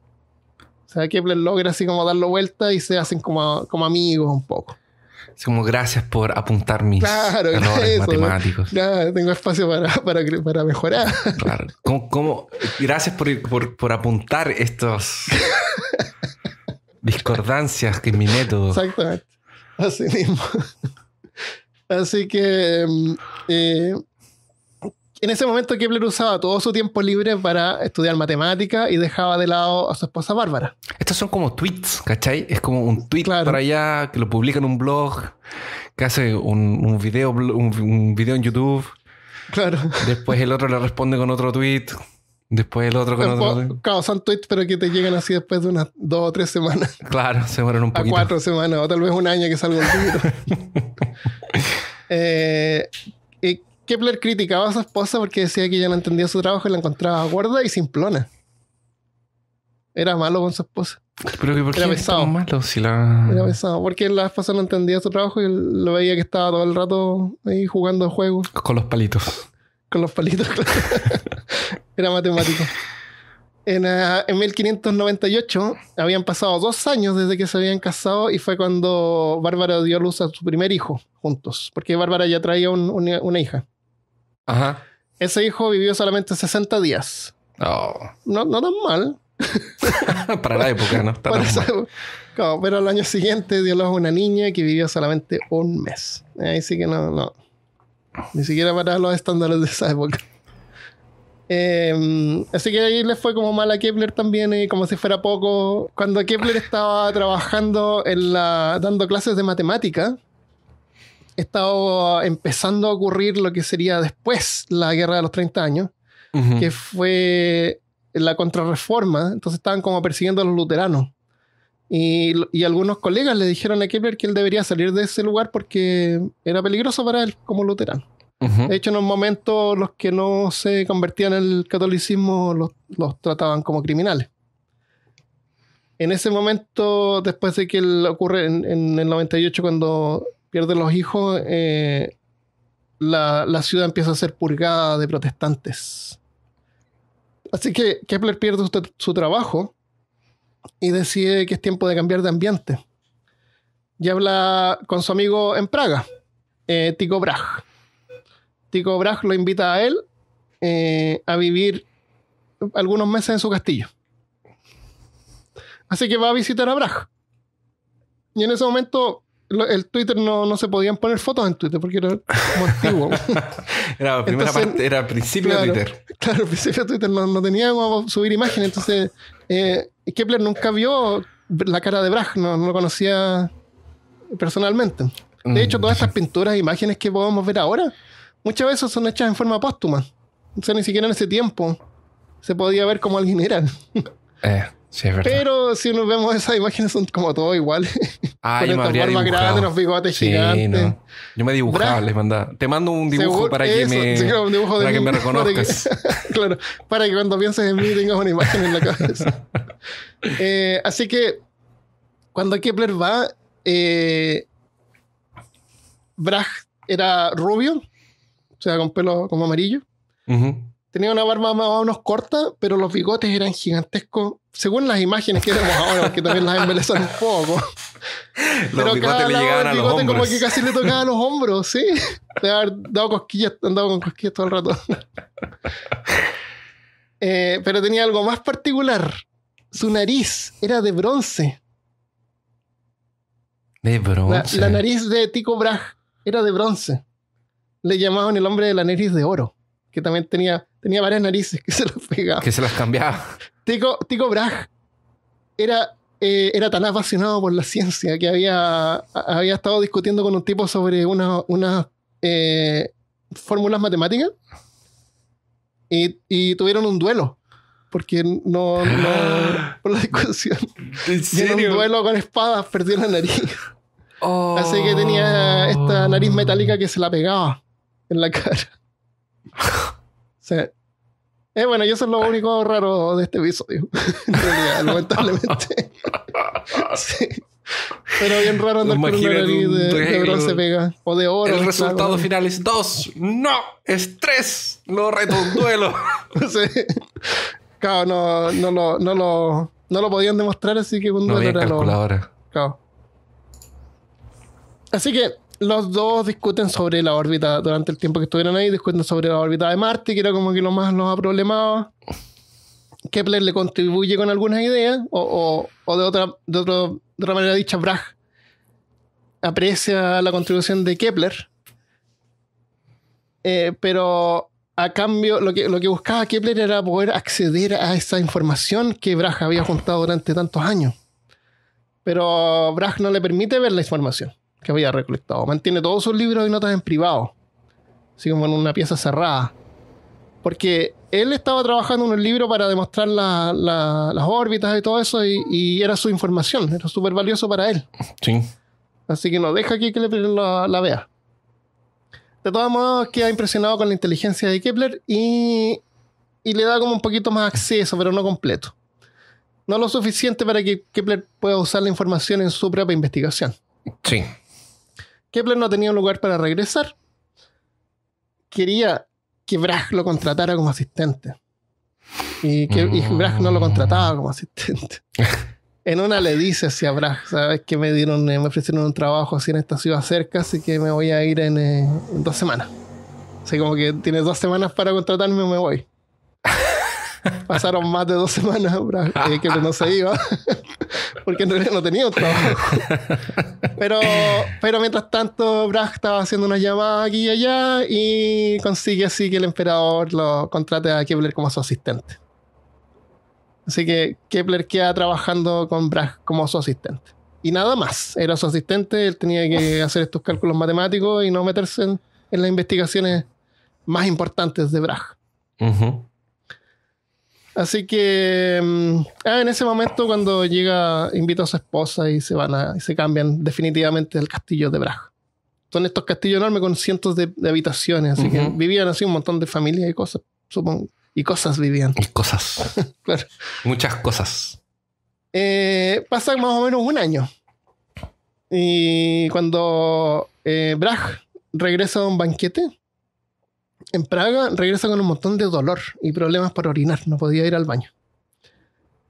O sea, Kepler logra así como darlo vuelta y se hacen como, como amigos un poco. Es como gracias por apuntar mis claro, matemáticos. tengo espacio para, para, mejorar. Claro. como Gracias por, por, por apuntar estas discordancias que mi método. Exactamente. Así mismo. Así que mm, eh, en ese momento Kepler usaba todo su tiempo libre para estudiar matemática y dejaba de lado a su esposa Bárbara. Estos son como tweets, ¿cachai? Es como un tweet claro. para allá que lo publica en un blog, que hace un, video, un, en YouTube. Claro. Después el otro le responde con otro tweet. Después el otro con otro. Tweet. Claro, son tweets, pero que te llegan así después de unas dos o tres semanas. Claro, se mueren un poquito. A cuatro semanas, o tal vez un año que salga el tweet. (laughs) Kepler criticaba a su esposa porque decía que ella no entendía su trabajo y la encontraba gorda y simplona. Era malo con su esposa. Pero era pesado. Era pesado. Porque la esposa no entendía su trabajo y lo veía que estaba todo el rato ahí jugando juegos. Con los palitos. Con los palitos, (laughs) era matemático. En, 1598 ah, habían pasado dos años desde que se habían casado y fue cuando Bárbara dio luz a su primer hijo juntos, porque Bárbara ya traía una hija. Ese hijo vivió solamente 60 días. Oh. No, tan mal. (laughs) Para la época, ¿no? pero al año siguiente dio luz a una niña que vivió solamente un mes. Ahí sí que no, Ni siquiera para los estándares de esa época. Em, así que ahí le fue como mal a Kepler también, como si fuera poco. Cuando Kepler estaba trabajando en la. dando clases de matemática, estaba empezando a ocurrir lo que sería después la guerra de los 30 años, que fue la contrarreforma, entonces estaban como persiguiendo a los luteranos. Y, algunos colegas le dijeron a Kepler que él debería salir de ese lugar porque era peligroso para él como luterano. De hecho, en un momento los que no se convertían el catolicismo los, los, trataban como criminales. En ese momento, después de que ocurre en, en el 98, cuando pierde los hijos, eh, la, ciudad empieza a ser purgada de protestantes. Así que Kepler pierde su, su trabajo y decide que es tiempo de cambiar de ambiente. Y habla con su amigo en Praga, eh, Tico Brach Tico Brach lo invita a él eh, a vivir algunos meses en su castillo. Así que va a visitar a Brach Y en ese momento el Twitter no, se podían poner fotos en Twitter porque era como antiguo. (laughs) era, la primera parte, era principio de Twitter. Claro, el principio de Twitter no, tenía cómo subir imágenes. Entonces, eh, Kepler nunca vio la cara de Bragg, no, lo conocía personalmente. De hecho, mm. todas estas pinturas e imágenes que podemos ver ahora, muchas veces son hechas en forma póstuma. O sea, ni siquiera en ese tiempo se podía ver cómo alguien era. Eh, Sí, es verdad. Pero si nos vemos esas imágenes son como todo iguales. Ah, Con yo me habría grande los bigotes sí, Yo me dibujaba, les mandaba. Te mando un dibujo para que me, para que me reconozcas. (laughs) claro, para que cuando pienses en mí tengas una imagen en la cabeza. (laughs) Eh, así que cuando Kepler va, eh, era rubio, o sea, con pelo como amarillo. Ajá tenía una barba más o menos corta, pero los bigotes eran gigantescos, según las imágenes que tenemos ahora, que también las embelezan un poco. (laughs) Los pero bigotes cada le llegaban los como que casi le tocaba los hombros, sí. De (laughs) haber dado cosquillas, andado con cosquillas todo el rato. (laughs) Eh, pero tenía algo más particular. Su nariz era de bronce. De bronce. La, nariz de Tico Brahe era de bronce. Le llamaban el hombre de la nariz de oro que también tenía tenía varias narices que se las pegaba. Que se las cambiaba. Tico, Tico Braj era, eh, era tan apasionado por la ciencia que había, había estado discutiendo con un tipo sobre unas una, eh, fórmulas matemáticas y, y tuvieron un duelo porque no, (gasps) por la discusión. ¿En serio? Y un duelo con espadas perdió la nariz. Oh. Así que tenía esta nariz metálica que se la pegaba en la cara. (laughs) sea, eh, bueno, yo soy lo único raro de este episodio, (laughs) en realidad, lamentablemente. (laughs) sí. Pero bien raro andar con una de, de bronce pega o de oro. El resultado final es dos. no, es tres. Lo reto un duelo. sí. (laughs) no, no, no, no, lo, no podían demostrar, así que un duelo no era lo. Claro. Así que los dos discuten sobre la órbita durante el tiempo que estuvieron ahí, discuten sobre la órbita de Marte, que era como que lo más nos ha problemado. Kepler le contribuye con algunas ideas, o, de, otra, de, otra manera dicha, Bragg aprecia la contribución de Kepler. Eh, pero a cambio, lo que, lo que buscaba Kepler era poder acceder a esa información que Bragg había juntado durante tantos años. Pero Bragg no le permite ver la información que había recolectado. Mantiene todos sus libros y notas en privado, así como en una pieza cerrada. Porque él estaba trabajando en un libro para demostrar las órbitas y todo eso, y, era su información, era súper valioso para él. Sí. Así que no deja que Kepler la, vea. De todos modos, queda impresionado con la inteligencia de Kepler y, y le da como un poquito más acceso, pero no completo. No lo suficiente para que Kepler pueda usar la información en su propia investigación. Sí. Kepler no tenía un lugar para regresar. Quería que Bragg lo contratara como asistente. Y que mm. Bragg no lo contrataba como asistente. (laughs) En una le dice a Bragg, sabes que me dieron, eh, me ofrecieron un trabajo así en esta ciudad cerca, así que me voy a ir en, eh, dos semanas. Así como que tienes dos semanas para contratarme, me voy. (laughs) Pasaron más de dos semanas Que eh, Kepler que no se iba, (laughs) porque en realidad no tenía otro trabajo. Pero, pero mientras tanto, Bragg estaba haciendo unas llamadas aquí y allá y consigue así que el emperador lo contrate a Kepler como su asistente. Así que Kepler queda trabajando con Bragg como su asistente. Y nada más, era su asistente, él tenía que hacer estos cálculos matemáticos y no meterse en, las investigaciones más importantes de Bragg. Uh Así que mm, ah, en ese momento cuando llega, invita a su esposa y se van a, y se cambian definitivamente al castillo de Braj. Son estos castillos enormes con cientos de, habitaciones, así que vivían así un montón de familias y cosas, supongo. Y cosas vivían. Y cosas. (laughs) claro. Muchas cosas. Eh, pasa más o menos un año. Y cuando eh, regresa a un banquete, en Praga regresa con un montón de dolor y problemas para orinar, no podía ir al baño.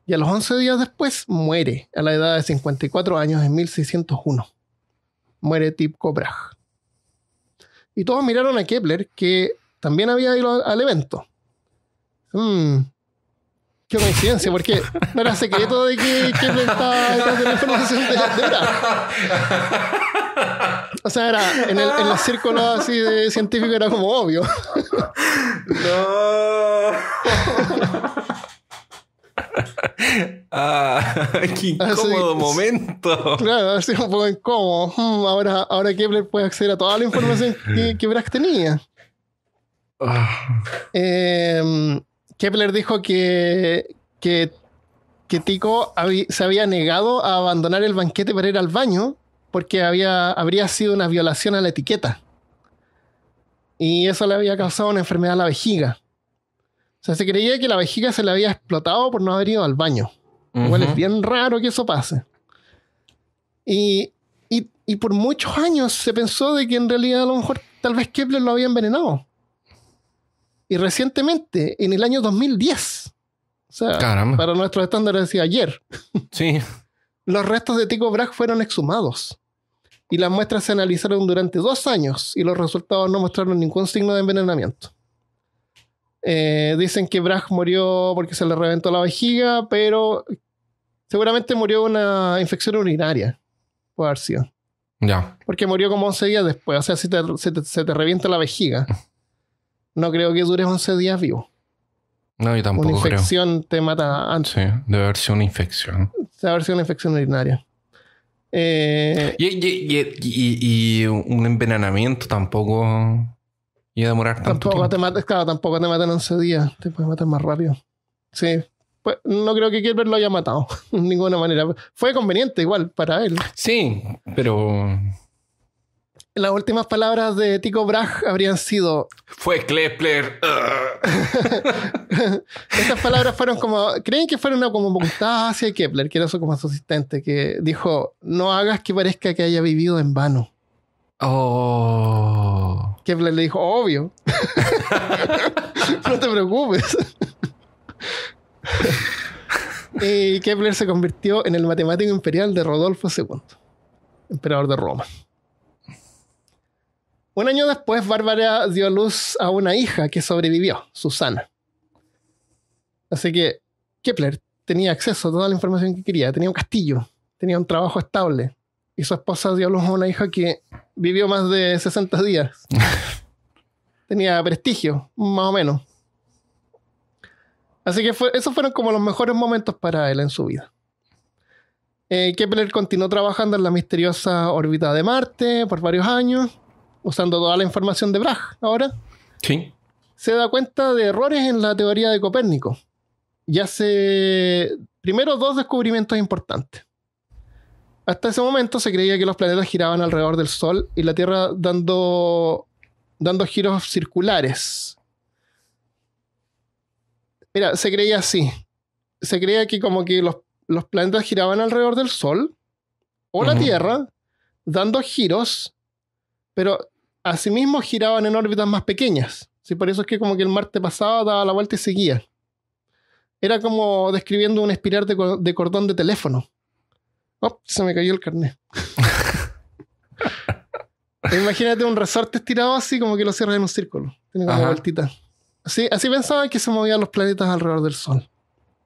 Y a los 11 días después muere a la edad de 54 años en 1601. Muere Tip Cobra. Y todos miraron a Kepler, que también había ido al evento. Mmm. Qué coincidencia, porque no era secreto de que, Kepler estaba en la información de, de (laughs) O sea, era en, el, en los (laughs) círculo así de científico era como obvio. No. (laughs) Ah, qué incómodo momento. Claro, ha sido un poco incómodo. Hmm, ahora, ahora Kepler puede acceder a toda la información que, que tenía. Ah. Em, Kepler dijo que, Tico se había negado a abandonar el banquete para ir al baño porque había, habría sido una violación a la etiqueta. Y eso le había causado una enfermedad a la vejiga. O sea, se creía que la vejiga se le había explotado por no haber ido al baño. Igual es bien raro que eso pase. Y, por muchos años se pensó de que en realidad a lo mejor tal vez Kepler lo había envenenado. Y recientemente, en el año 2010, o sea, para nuestros estándares decía ayer. Sí los restos de Tico Brahe fueron exhumados y las muestras se analizaron durante dos años y los resultados no mostraron ningún signo de envenenamiento. Eh, dicen que Brahe murió porque se le reventó la vejiga, pero seguramente murió de una infección urinaria, puede haber Ya. Porque murió como 11 días después, o sea, si se, te, se te revienta la vejiga. (laughs) No creo que dure 11 días vivo. No, yo tampoco. Una infección te mata antes. Sí, debe haber sido una infección. Debe haber sido una infección urinaria. Eh, y, un envenenamiento tampoco iba a demorar tanto tampoco Te mata claro, tampoco te en 11 días. Te puede matar más rápido. Sí. Pues no creo que Gilbert lo haya matado. (laughs) de ninguna manera. Fue conveniente igual para él. Sí, pero las últimas palabras de Tico Brach habrían sido... Fue Kepler (laughs) Estas palabras fueron como... Creen que fueron como gustadas hacia Kepler, que era su, como asistente, que dijo, no hagas que parezca que haya vivido en vano. Oh. Kepler le dijo, obvio. (laughs) no te preocupes. y Kepler se convirtió en el matemático imperial de Rodolfo II, emperador de Roma. Un año después, Bárbara dio luz a una hija que sobrevivió, Susana. Así que Kepler tenía acceso a toda la información que quería, tenía un castillo, tenía un trabajo estable. Y su esposa dio a luz a una hija que vivió más de 60 días. (laughs) tenía prestigio, más o menos. Así que esos fueron como los mejores momentos para él en su vida. Eh, Kepler continuó trabajando en la misteriosa órbita de Marte por varios años usando toda la información de Bragg ahora, sí. se da cuenta de errores en la teoría de Copérnico y hace primero dos descubrimientos importantes. Hasta ese momento se creía que los planetas giraban alrededor del Sol y la Tierra dando, dando giros circulares. Mira, se creía así. Se creía que como que los, planetas giraban alrededor del Sol o la Tierra, dando giros, pero asimismo giraban en órbitas más pequeñas. ¿sí? Por eso es que como que el Marte pasaba, daba la vuelta y seguía. Era como describiendo un espiral de, cordón de teléfono. Oh, se me cayó el carnet. (laughs) Imagínate un resorte estirado así como que lo cierras en un círculo. Tiene como una vueltita. Así, así pensaban que se movían los planetas alrededor del Sol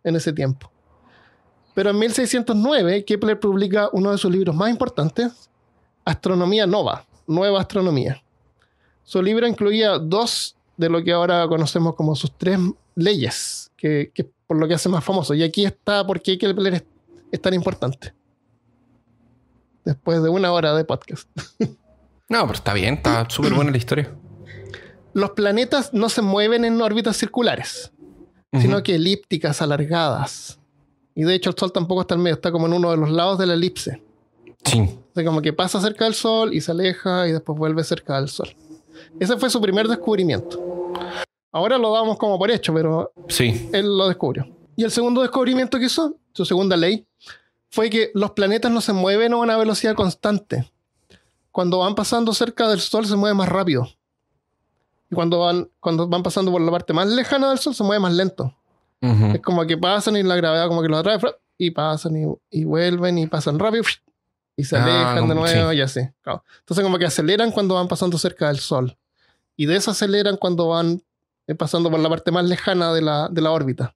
en ese tiempo. Pero en 1609 Kepler publica uno de sus libros más importantes, Astronomía Nova, Nueva Astronomía. Su libro incluía dos de lo que ahora conocemos como sus tres leyes, que, que por lo que hace más famoso. Y aquí está por qué Kepler es, es tan importante. Después de una hora de podcast. (laughs) no, pero está bien, está súper buena la historia. Los planetas no se mueven en órbitas circulares, sino que elípticas, alargadas. Y de hecho el Sol tampoco está en medio, está como en uno de los lados de la elipse. Sí. O como que pasa cerca del Sol y se aleja y después vuelve cerca del Sol. Ese fue su primer descubrimiento. Ahora lo damos como por hecho, pero él lo descubrió. Y el segundo descubrimiento que hizo, su segunda ley, fue que los planetas no se mueven a una velocidad constante. Cuando van pasando cerca del Sol se mueve más rápido. Y cuando van, cuando van pasando por la parte más lejana del Sol se mueve más lento. Es como que pasan y la gravedad como que los atrae y pasan y vuelven y pasan rápido y se ah, alejan de nuevo y así. Entonces como que aceleran cuando van pasando cerca del Sol y desaceleran cuando van eh, pasando por la parte más lejana de la, de la órbita.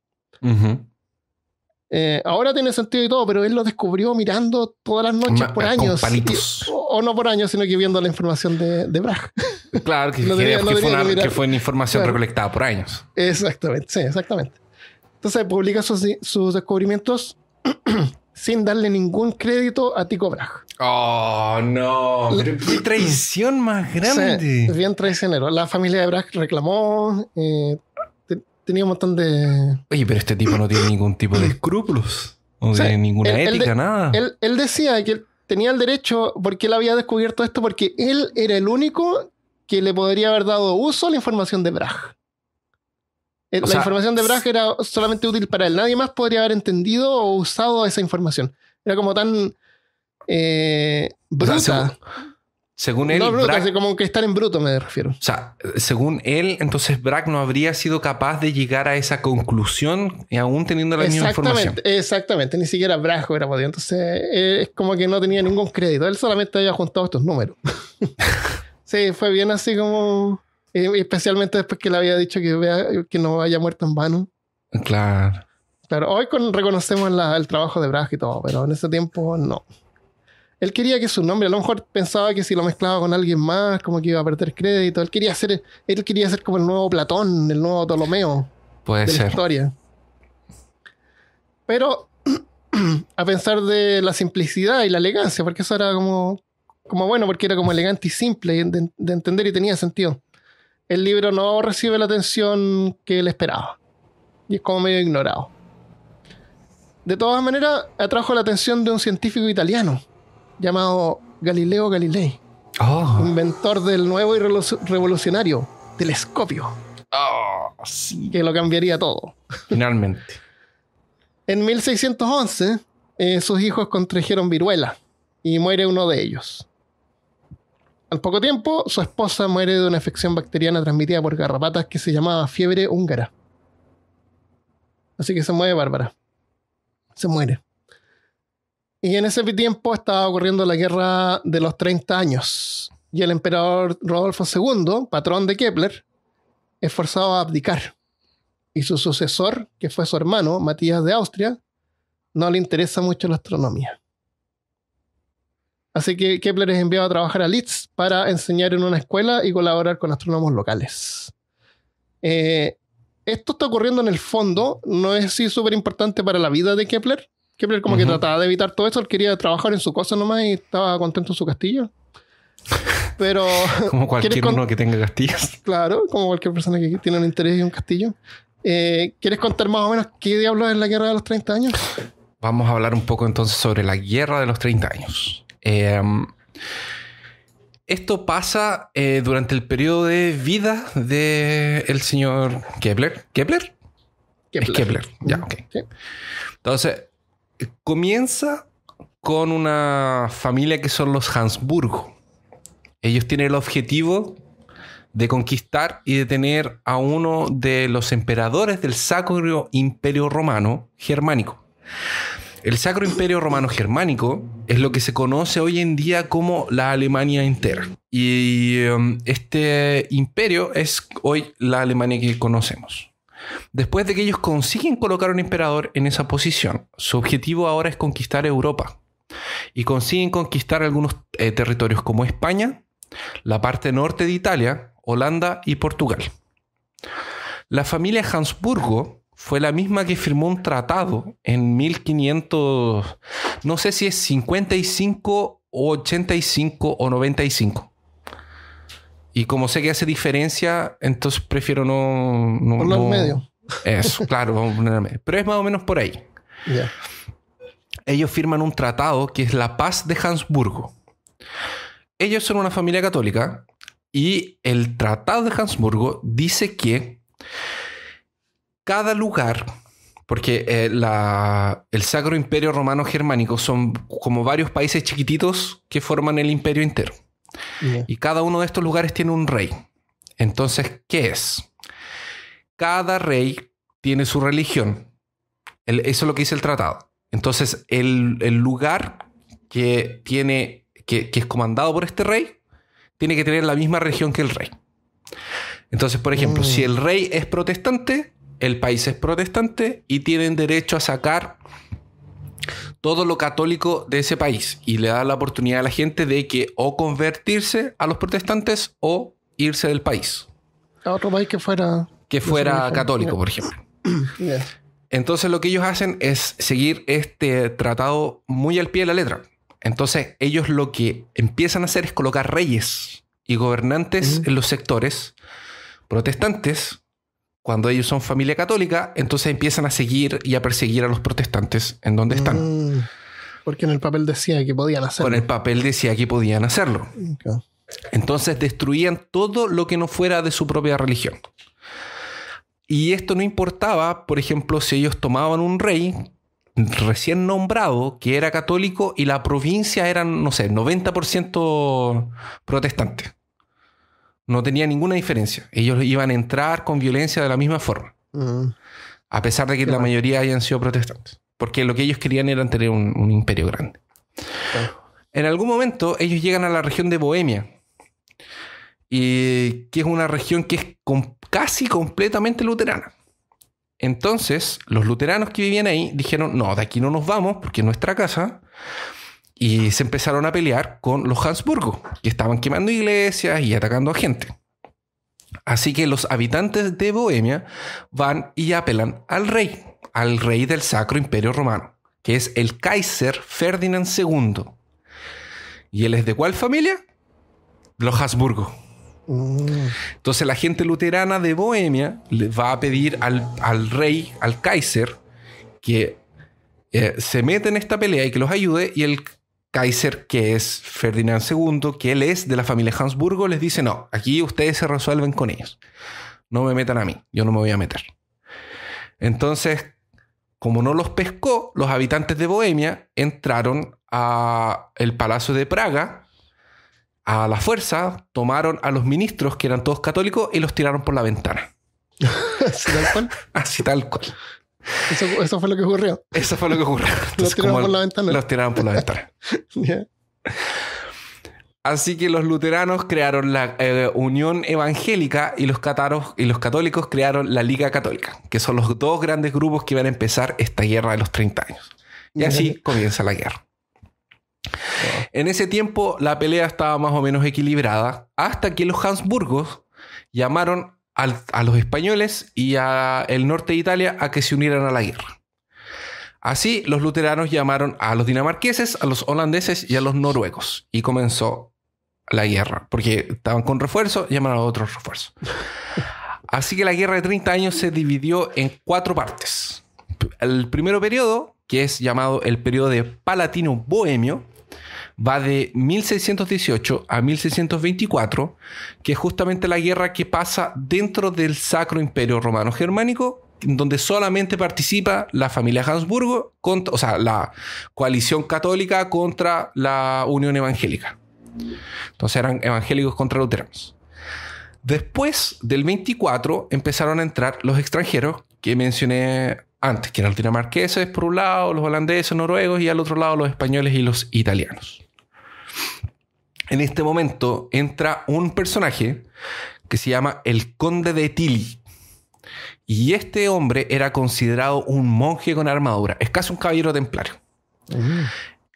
Eh, ahora tiene sentido y todo, pero él lo descubrió mirando todas las noches por años. o, no por años, sino que viendo la información de, de Bragg. Claro, que, fue una, información recolectada por años. Exactamente, sí, exactamente. Entonces publica sus, sus descubrimientos (clears throat) sin darle ningún crédito a Tico Braj. Oh, no. qué traición más grande. bien traicionero. La familia de Braj reclamó. Eh, tenía un montón de. Oye, pero este tipo no tiene ningún tipo de escrúpulos. No tiene ninguna ética, nada. Él, decía que tenía el derecho, porque él había descubierto esto, porque él era el único que le podría haber dado uso a la información de Braj. Eh, la información de Braj era solamente útil para él. Nadie más podría haber entendido o usado esa información. Era como tan eh, bruta. según, él. No bruta, como que estar en bruto me refiero. O sea, según él, entonces Bragg no habría sido capaz de llegar a esa conclusión y eh, aún teniendo la misma información. Exactamente, ni siquiera Bragg hubiera podido. Entonces es como que no tenía ningún crédito. Él solamente había juntado estos números. (laughs) sí, fue bien así como especialmente después que le había dicho que, que no haya muerto en vano. Claro. hoy reconocemos el trabajo de Braj y todo, pero en ese tiempo no. Él quería que su nombre, a lo mejor pensaba que si lo mezclaba con alguien más, como que iba a perder crédito. Él quería ser, él quería como el nuevo Platón, el nuevo Ptolomeo de la historia. Pero (clears throat) a pensar de la simplicidad y la elegancia, porque eso era como, como bueno, porque era como elegante y simple de entender y tenía sentido el libro no recibe la atención que él esperaba. Y es como medio ignorado. De todas maneras, atrajo la atención de un científico italiano llamado Galileo Galilei, ah. inventor del nuevo y revolucionario telescopio, ah, que lo cambiaría todo. Finalmente. en 1611, eh, sus hijos contrajeron viruela y muere uno de ellos. Al poco tiempo, su esposa muere de una infección bacteriana transmitida por garrapatas que se llamaba fiebre húngara. Así que se muere Bárbara. Se muere. Y en ese tiempo estaba ocurriendo la guerra de los 30 años. Y el emperador Rodolfo II, patrón de Kepler, es forzado a abdicar. Y su sucesor, que fue su hermano, Matías de Austria, no le interesa mucho la astronomía. Así que Kepler es enviado a trabajar a Leeds para enseñar en una escuela y colaborar con astrónomos locales. Eh, esto está ocurriendo en el fondo, no es así súper importante para la vida de Kepler. Kepler como que trataba de evitar todo eso, él quería trabajar en su cosa nomás y estaba contento en su castillo. (laughs) Pero... como cualquier uno que tenga castillos. Claro, como cualquier persona que tiene un interés en un castillo. Eh, ¿Quieres contar más o menos qué diablos es la guerra de los 30 años? Vamos a hablar un poco entonces sobre la guerra de los 30 años. Em, esto pasa eh, durante el periodo de vida del el señor Kepler. ¿Kepler? Kepler. Entonces, eh, comienza con una familia que son los Hansburgo Ellos tienen el objetivo de conquistar y detener a uno de los emperadores del Sacro Imperio Romano Germánico. El Sacro Imperio Romano Germánico es lo que se conoce hoy en día como la Alemania entera. Y um, este imperio es hoy la Alemania que conocemos. Después de que ellos consiguen colocar un emperador en esa posición, su objetivo ahora es conquistar Europa. Y consiguen conquistar algunos eh, territorios como España, la parte norte de Italia, Holanda y Portugal. La familia Habsburgo fue la misma que firmó un tratado en 1500, no sé si es 55 85 o 95. Y como sé que hace diferencia, entonces prefiero no... no por los Eso, claro, vamos a medio. Pero es más o menos por ahí. Ellos firman un tratado que es la paz de Hansburgo. Ellos son una familia católica y el tratado de Hansburgo dice que cada lugar, porque eh, el Sacro Imperio Romano Germánico son como varios países chiquititos que forman el imperio entero. Y cada uno de estos lugares tiene un rey. Entonces, ¿qué es? Cada rey tiene su religión. eso es lo que dice el tratado. Entonces, el, lugar que tiene, que, es comandado por este rey, tiene que tener la misma religión que el rey. Entonces, por ejemplo, si mm. el rey es protestante, el país es protestante y tienen derecho a sacar todo lo católico de ese país y le da la oportunidad a la gente de que o convertirse a los protestantes o irse del país. A otro país que fuera... Que fuera católico, por ejemplo. (clears throat) Entonces lo que ellos hacen es seguir este tratado muy al pie de la letra. Entonces ellos lo que empiezan a hacer es colocar reyes y gobernantes en los sectores protestantes cuando ellos son familia católica, entonces empiezan a seguir y a perseguir a los protestantes en donde mm, están. porque en el papel decía que podían hacerlo. Con el papel decía que podían hacerlo. Entonces destruían todo lo que no fuera de su propia religión. Y esto no importaba, por ejemplo, si ellos tomaban un rey recién nombrado que era católico y la provincia era, no sé, 90% protestante no tenía ninguna diferencia. Ellos iban a entrar con violencia de la misma forma. A pesar de que la mayoría hayan sido protestantes. Porque lo que ellos querían era tener un, imperio grande. En algún momento ellos llegan a la región de Bohemia. Y que es una región que es casi completamente luterana. Entonces, los luteranos que vivían ahí dijeron, no, de aquí no nos vamos porque nuestra casa y se empezaron a pelear con los Habsburgo, que estaban quemando iglesias y atacando a gente. Así que los habitantes de Bohemia van y apelan al rey, al rey del Sacro Imperio Romano, que es el Kaiser Ferdinand II. ¿Y él es de cuál familia? Los Habsburgo. Entonces la gente luterana de Bohemia le va a pedir al, rey, al Kaiser, que eh, se meta en esta pelea y que los ayude. Y el Kaiser, que es Ferdinand II, que él es de la familia Habsburgo, les dice, no, aquí ustedes se resuelven con ellos. No me metan a mí, yo no me voy a meter. Entonces, como no los pescó, los habitantes de Bohemia entraron al Palacio de Praga a la fuerza, tomaron a los ministros, que eran todos católicos, y los tiraron por la ventana. (laughs) Así tal cual. (laughs) Así tal cual. Eso, fue lo que ocurrió. Eso fue lo que ocurrió. (laughs) los tiraron por la ventana. Los tiraron por la ventana. Así que los luteranos crearon la eh, Unión Evangélica y los, y los católicos crearon la Liga Católica, que son los dos grandes grupos que van a empezar esta guerra de los 30 años. Y así comienza la guerra. En ese tiempo la pelea estaba más o menos equilibrada hasta que los Habsburgos llamaron a los españoles y al norte de Italia a que se unieran a la guerra. Así, los luteranos llamaron a los dinamarqueses, a los holandeses y a los noruegos. Y comenzó la guerra, porque estaban con refuerzo, llamaron a otros refuerzos. (laughs) Así que la guerra de 30 años se dividió en cuatro partes. El primero periodo, que es llamado el periodo de Palatino Bohemio, va de 1618 a 1624, que es justamente la guerra que pasa dentro del Sacro Imperio Romano Germánico, donde solamente participa la familia Habsburgo, contra, o sea, la coalición católica contra la Unión Evangélica. Entonces eran evangélicos contra luteranos. Después del 24 empezaron a entrar los extranjeros que mencioné antes, que eran los dinamarqueses por un lado, los holandeses, noruegos y al otro lado los españoles y los italianos en este momento entra un personaje que se llama el Conde de Tilly. Y este hombre era considerado un monje con armadura, es casi un caballero templario. Mm.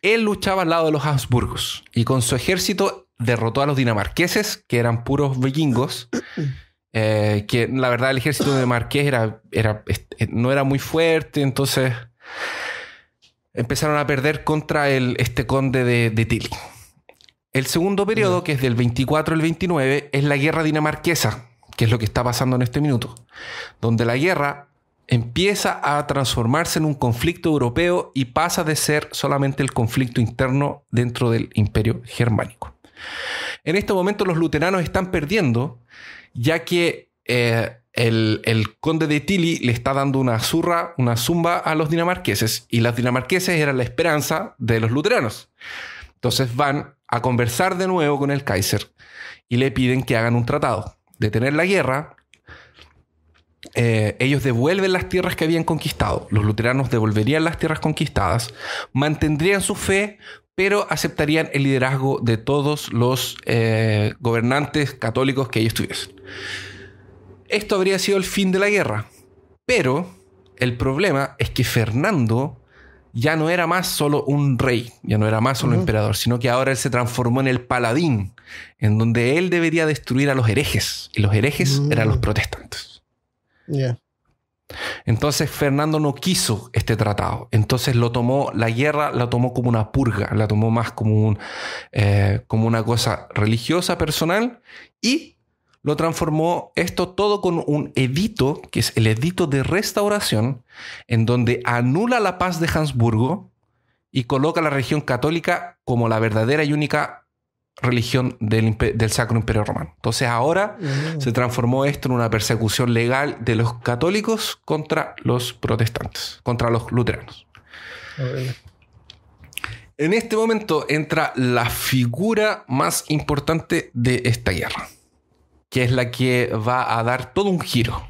Él luchaba al lado de los Habsburgos y con su ejército derrotó a los dinamarqueses, que eran puros vikingos. (coughs) Eh, que la verdad el ejército de Marqués era, este, eh, no era muy fuerte, entonces empezaron a perder contra el, este conde de, de Tilly. El segundo periodo, que es del 24 al 29, es la guerra dinamarquesa, que es lo que está pasando en este minuto, donde la guerra empieza a transformarse en un conflicto europeo y pasa de ser solamente el conflicto interno dentro del imperio germánico. En este momento los luteranos están perdiendo, ya que eh, el, conde de Tilly le está dando una zurra, una zumba a los dinamarqueses, y los dinamarqueses eran la esperanza de los luteranos. Entonces van a conversar de nuevo con el Kaiser y le piden que hagan un tratado. Detener la guerra, eh, ellos devuelven las tierras que habían conquistado, los luteranos devolverían las tierras conquistadas, mantendrían su fe, pero aceptarían el liderazgo de todos los eh, gobernantes católicos que ellos tuviesen. Esto habría sido el fin de la guerra, pero el problema es que Fernando ya no era más solo un rey, ya no era más solo un emperador, sino que ahora él se transformó en el paladín, en donde él debería destruir a los herejes, y los herejes eran los mm. protestantes. Entonces Fernando no quiso este tratado, entonces lo tomó, la guerra la tomó como una purga, la tomó más como, un, eh, como una cosa religiosa, personal, y lo transformó esto todo con un edito, que es el edito de restauración, en donde anula la paz de Habsburgo y coloca la religión católica como la verdadera y única religión del, Sacro Imperio Romano. Entonces ahora mm. se transformó esto en una persecución legal de los católicos contra los protestantes, contra los luteranos. En este momento entra la figura más importante de esta guerra que es la que va a dar todo un giro.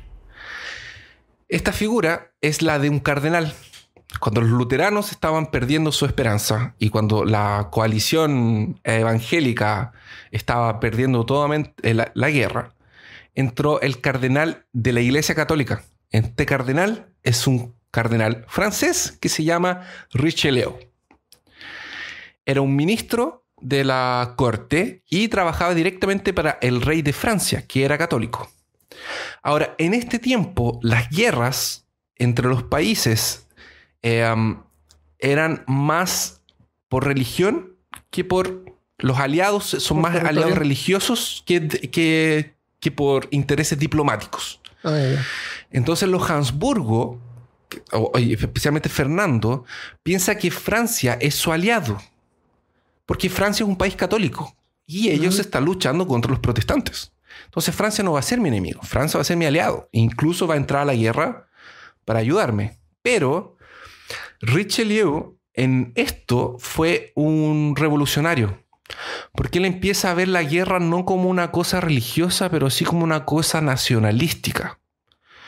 Esta figura es la de un cardenal. Cuando los luteranos estaban perdiendo su esperanza y cuando la coalición evangélica estaba perdiendo toda eh, la, guerra, entró el cardenal de la Iglesia Católica. Este cardenal es un cardenal francés que se llama Richelieu. Era un ministro de la corte y trabajaba directamente para el rey de Francia, que era católico. Ahora, en este tiempo, las guerras entre los países eh, eran más por religión que por... Los aliados son más aliados religiosos que, que, por intereses diplomáticos. Ah, Entonces los Habsburgo, especialmente Fernando, piensa que Francia es su aliado porque Francia es un país católico y ellos están luchando contra los protestantes. Entonces Francia no va a ser mi enemigo, Francia va a ser mi aliado, e incluso va a entrar a la guerra para ayudarme. Pero Richelieu en esto fue un revolucionario, porque él empieza a ver la guerra no como una cosa religiosa, pero sí como una cosa nacionalística.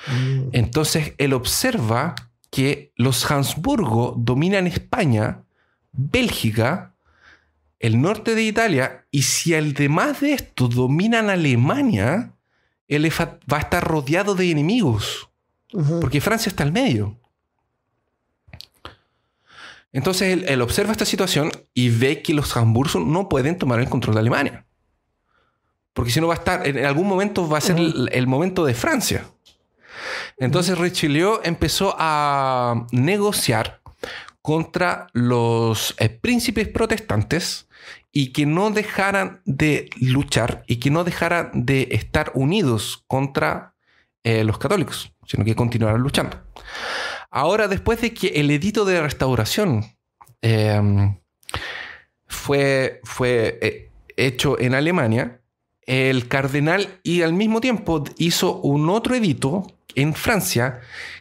Mm. Entonces él observa que los Habsburgo dominan España, Bélgica, el norte de Italia y si demás de esto dominan Alemania, él va a estar rodeado de enemigos. Porque Francia está al medio. Entonces él, observa esta situación y ve que los hamburguesos... no pueden tomar el control de Alemania. Porque si no va a estar, en algún momento va a ser el, momento de Francia. Entonces Richelieu empezó a negociar contra los eh, príncipes protestantes y que no dejaran de luchar y que no dejaran de estar unidos contra eh, los católicos, sino que continuaran luchando. Ahora, después de que el edito de restauración em, fue, fue eh, hecho en Alemania, el cardenal y al mismo tiempo hizo un otro edito en Francia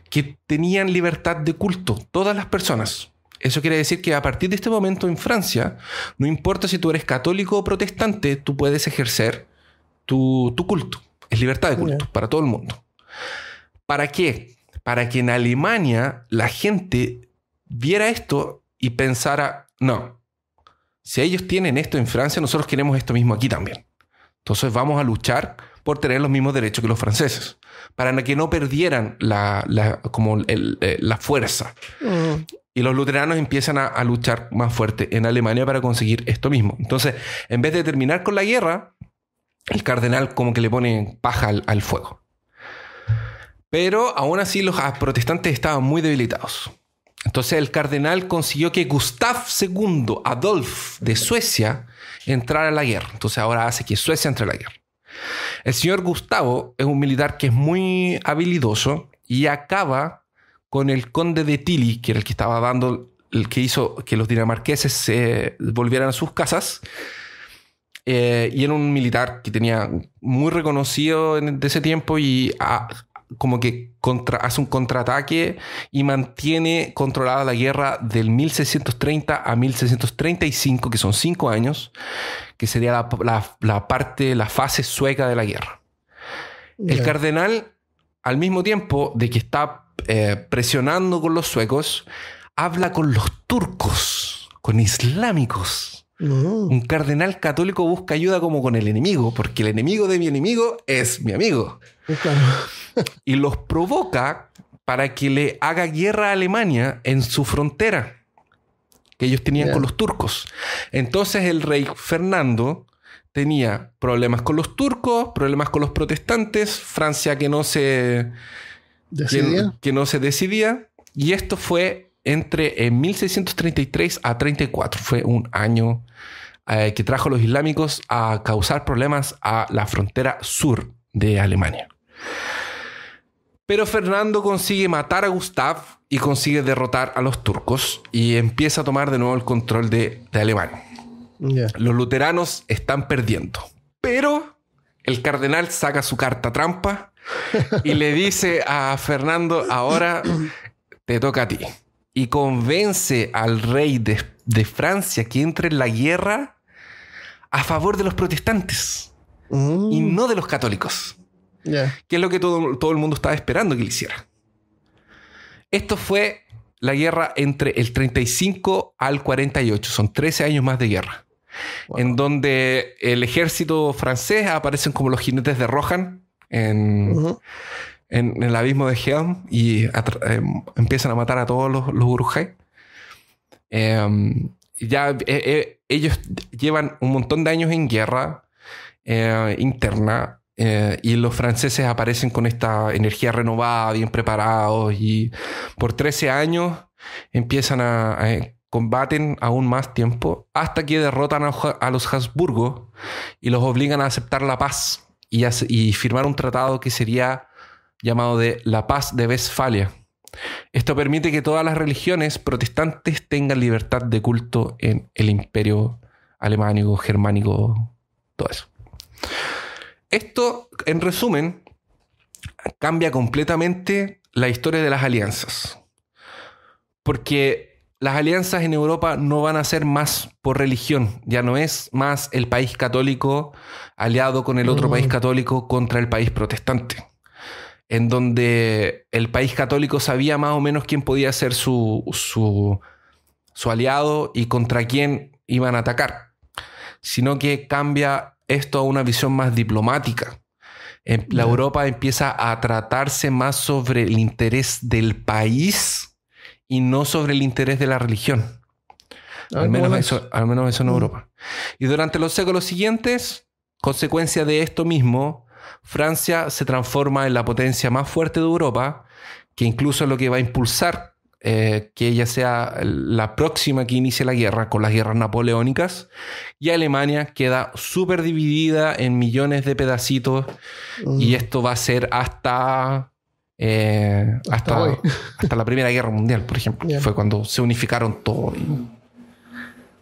que tenían libertad de culto, todas las personas, eso quiere decir que a partir de este momento en Francia, no importa si tú eres católico o protestante, tú puedes ejercer tu, culto. Es libertad de culto para todo el mundo. ¿Para qué? Para que en Alemania la gente viera esto y pensara, no, si ellos tienen esto en Francia, nosotros queremos esto mismo aquí también. Entonces vamos a luchar por tener los mismos derechos que los franceses, para que no perdieran la, como eh, la fuerza. Mm. Y los luteranos empiezan a, luchar más fuerte en Alemania para conseguir esto mismo. Entonces, en vez de terminar con la guerra, el cardenal como que le pone paja al, al fuego. Pero aún así los protestantes estaban muy debilitados. Entonces el cardenal consiguió que Gustav II Adolf de Suecia entrara a la guerra. Entonces ahora hace que Suecia entre a la guerra. El señor Gustavo es un militar que es muy habilidoso y acaba con el conde de Tilly, que era el que estaba dando, el que hizo que los dinamarqueses se volvieran a sus casas. Eh, y era un militar que tenía muy reconocido en, de ese tiempo y ah, como que contra, hace un contraataque y mantiene controlada la guerra del 1630 a 1635, que son cinco años, que sería la, parte, la fase sueca de la guerra. El cardenal, al mismo tiempo de que está eh, presionando con los suecos, habla con los turcos, con islámicos. Mm. Un cardenal católico busca ayuda como con el enemigo, porque el enemigo de mi enemigo es mi amigo. (laughs) y los provoca para que le haga guerra a Alemania en su frontera que ellos tenían con los turcos. Entonces el rey Fernando tenía problemas con los turcos, problemas con los protestantes, Francia que no se que, no se decidía. Y esto fue entre en 1633 a 34. Fue un año eh, que trajo los islámicos a causar problemas a la frontera sur de Alemania. Pero Fernando consigue matar a Gustav y consigue derrotar a los turcos y empieza a tomar de nuevo el control de, de Alemania. Los luteranos están perdiendo. Pero el cardenal saca su carta trampa (laughs) y le dice a Fernando, ahora te toca a ti. Y convence al rey de, Francia que entre en la guerra a favor de los protestantes y mm. no de los católicos. Que es lo que todo, el mundo estaba esperando que le hiciera. Esto fue la guerra entre el 35 al 48. Son 13 años más de guerra. En donde el ejército francés aparecen como los jinetes de Rohan en, el abismo de Helm y eh, empiezan a matar a todos los, los em, ya eh, eh, ellos llevan un montón de años en guerra interna. y los franceses aparecen con esta energía renovada, bien preparados, y por 13 años empiezan a, combaten aún más tiempo, hasta que derrotan a, a, los Habsburgo y los obligan a aceptar la paz y, firmar un tratado que sería llamado de la paz de Westfalia. Esto permite que todas las religiones protestantes tengan libertad de culto en el imperio alemánico, germánico, todo eso. Esto, en resumen, cambia completamente la historia de las alianzas. Porque las alianzas en Europa no van a ser más por religión, ya no es más el país católico aliado con el otro país mm. católico contra el país protestante, en donde el país católico sabía más o menos quién podía ser su, su, su aliado y contra quién iban a atacar, sino que cambia esto a una visión más diplomática. Em, la Europa empieza a tratarse más sobre el interés del país y no sobre el interés de la religión. Ah, al menos, eso, al menos eso en mm. Europa. Y durante los séculos siguientes, consecuencia de esto mismo, Francia se transforma en la potencia más fuerte de Europa, que incluso es lo que va a impulsar eh, que ella sea la próxima que inicie la guerra con las guerras napoleónicas, y Alemania queda súper dividida en millones de pedacitos, y mm. esto va a ser hasta eh, hasta, (laughs) hasta, la Primera Guerra Mundial, por ejemplo. Fue cuando se unificaron todo.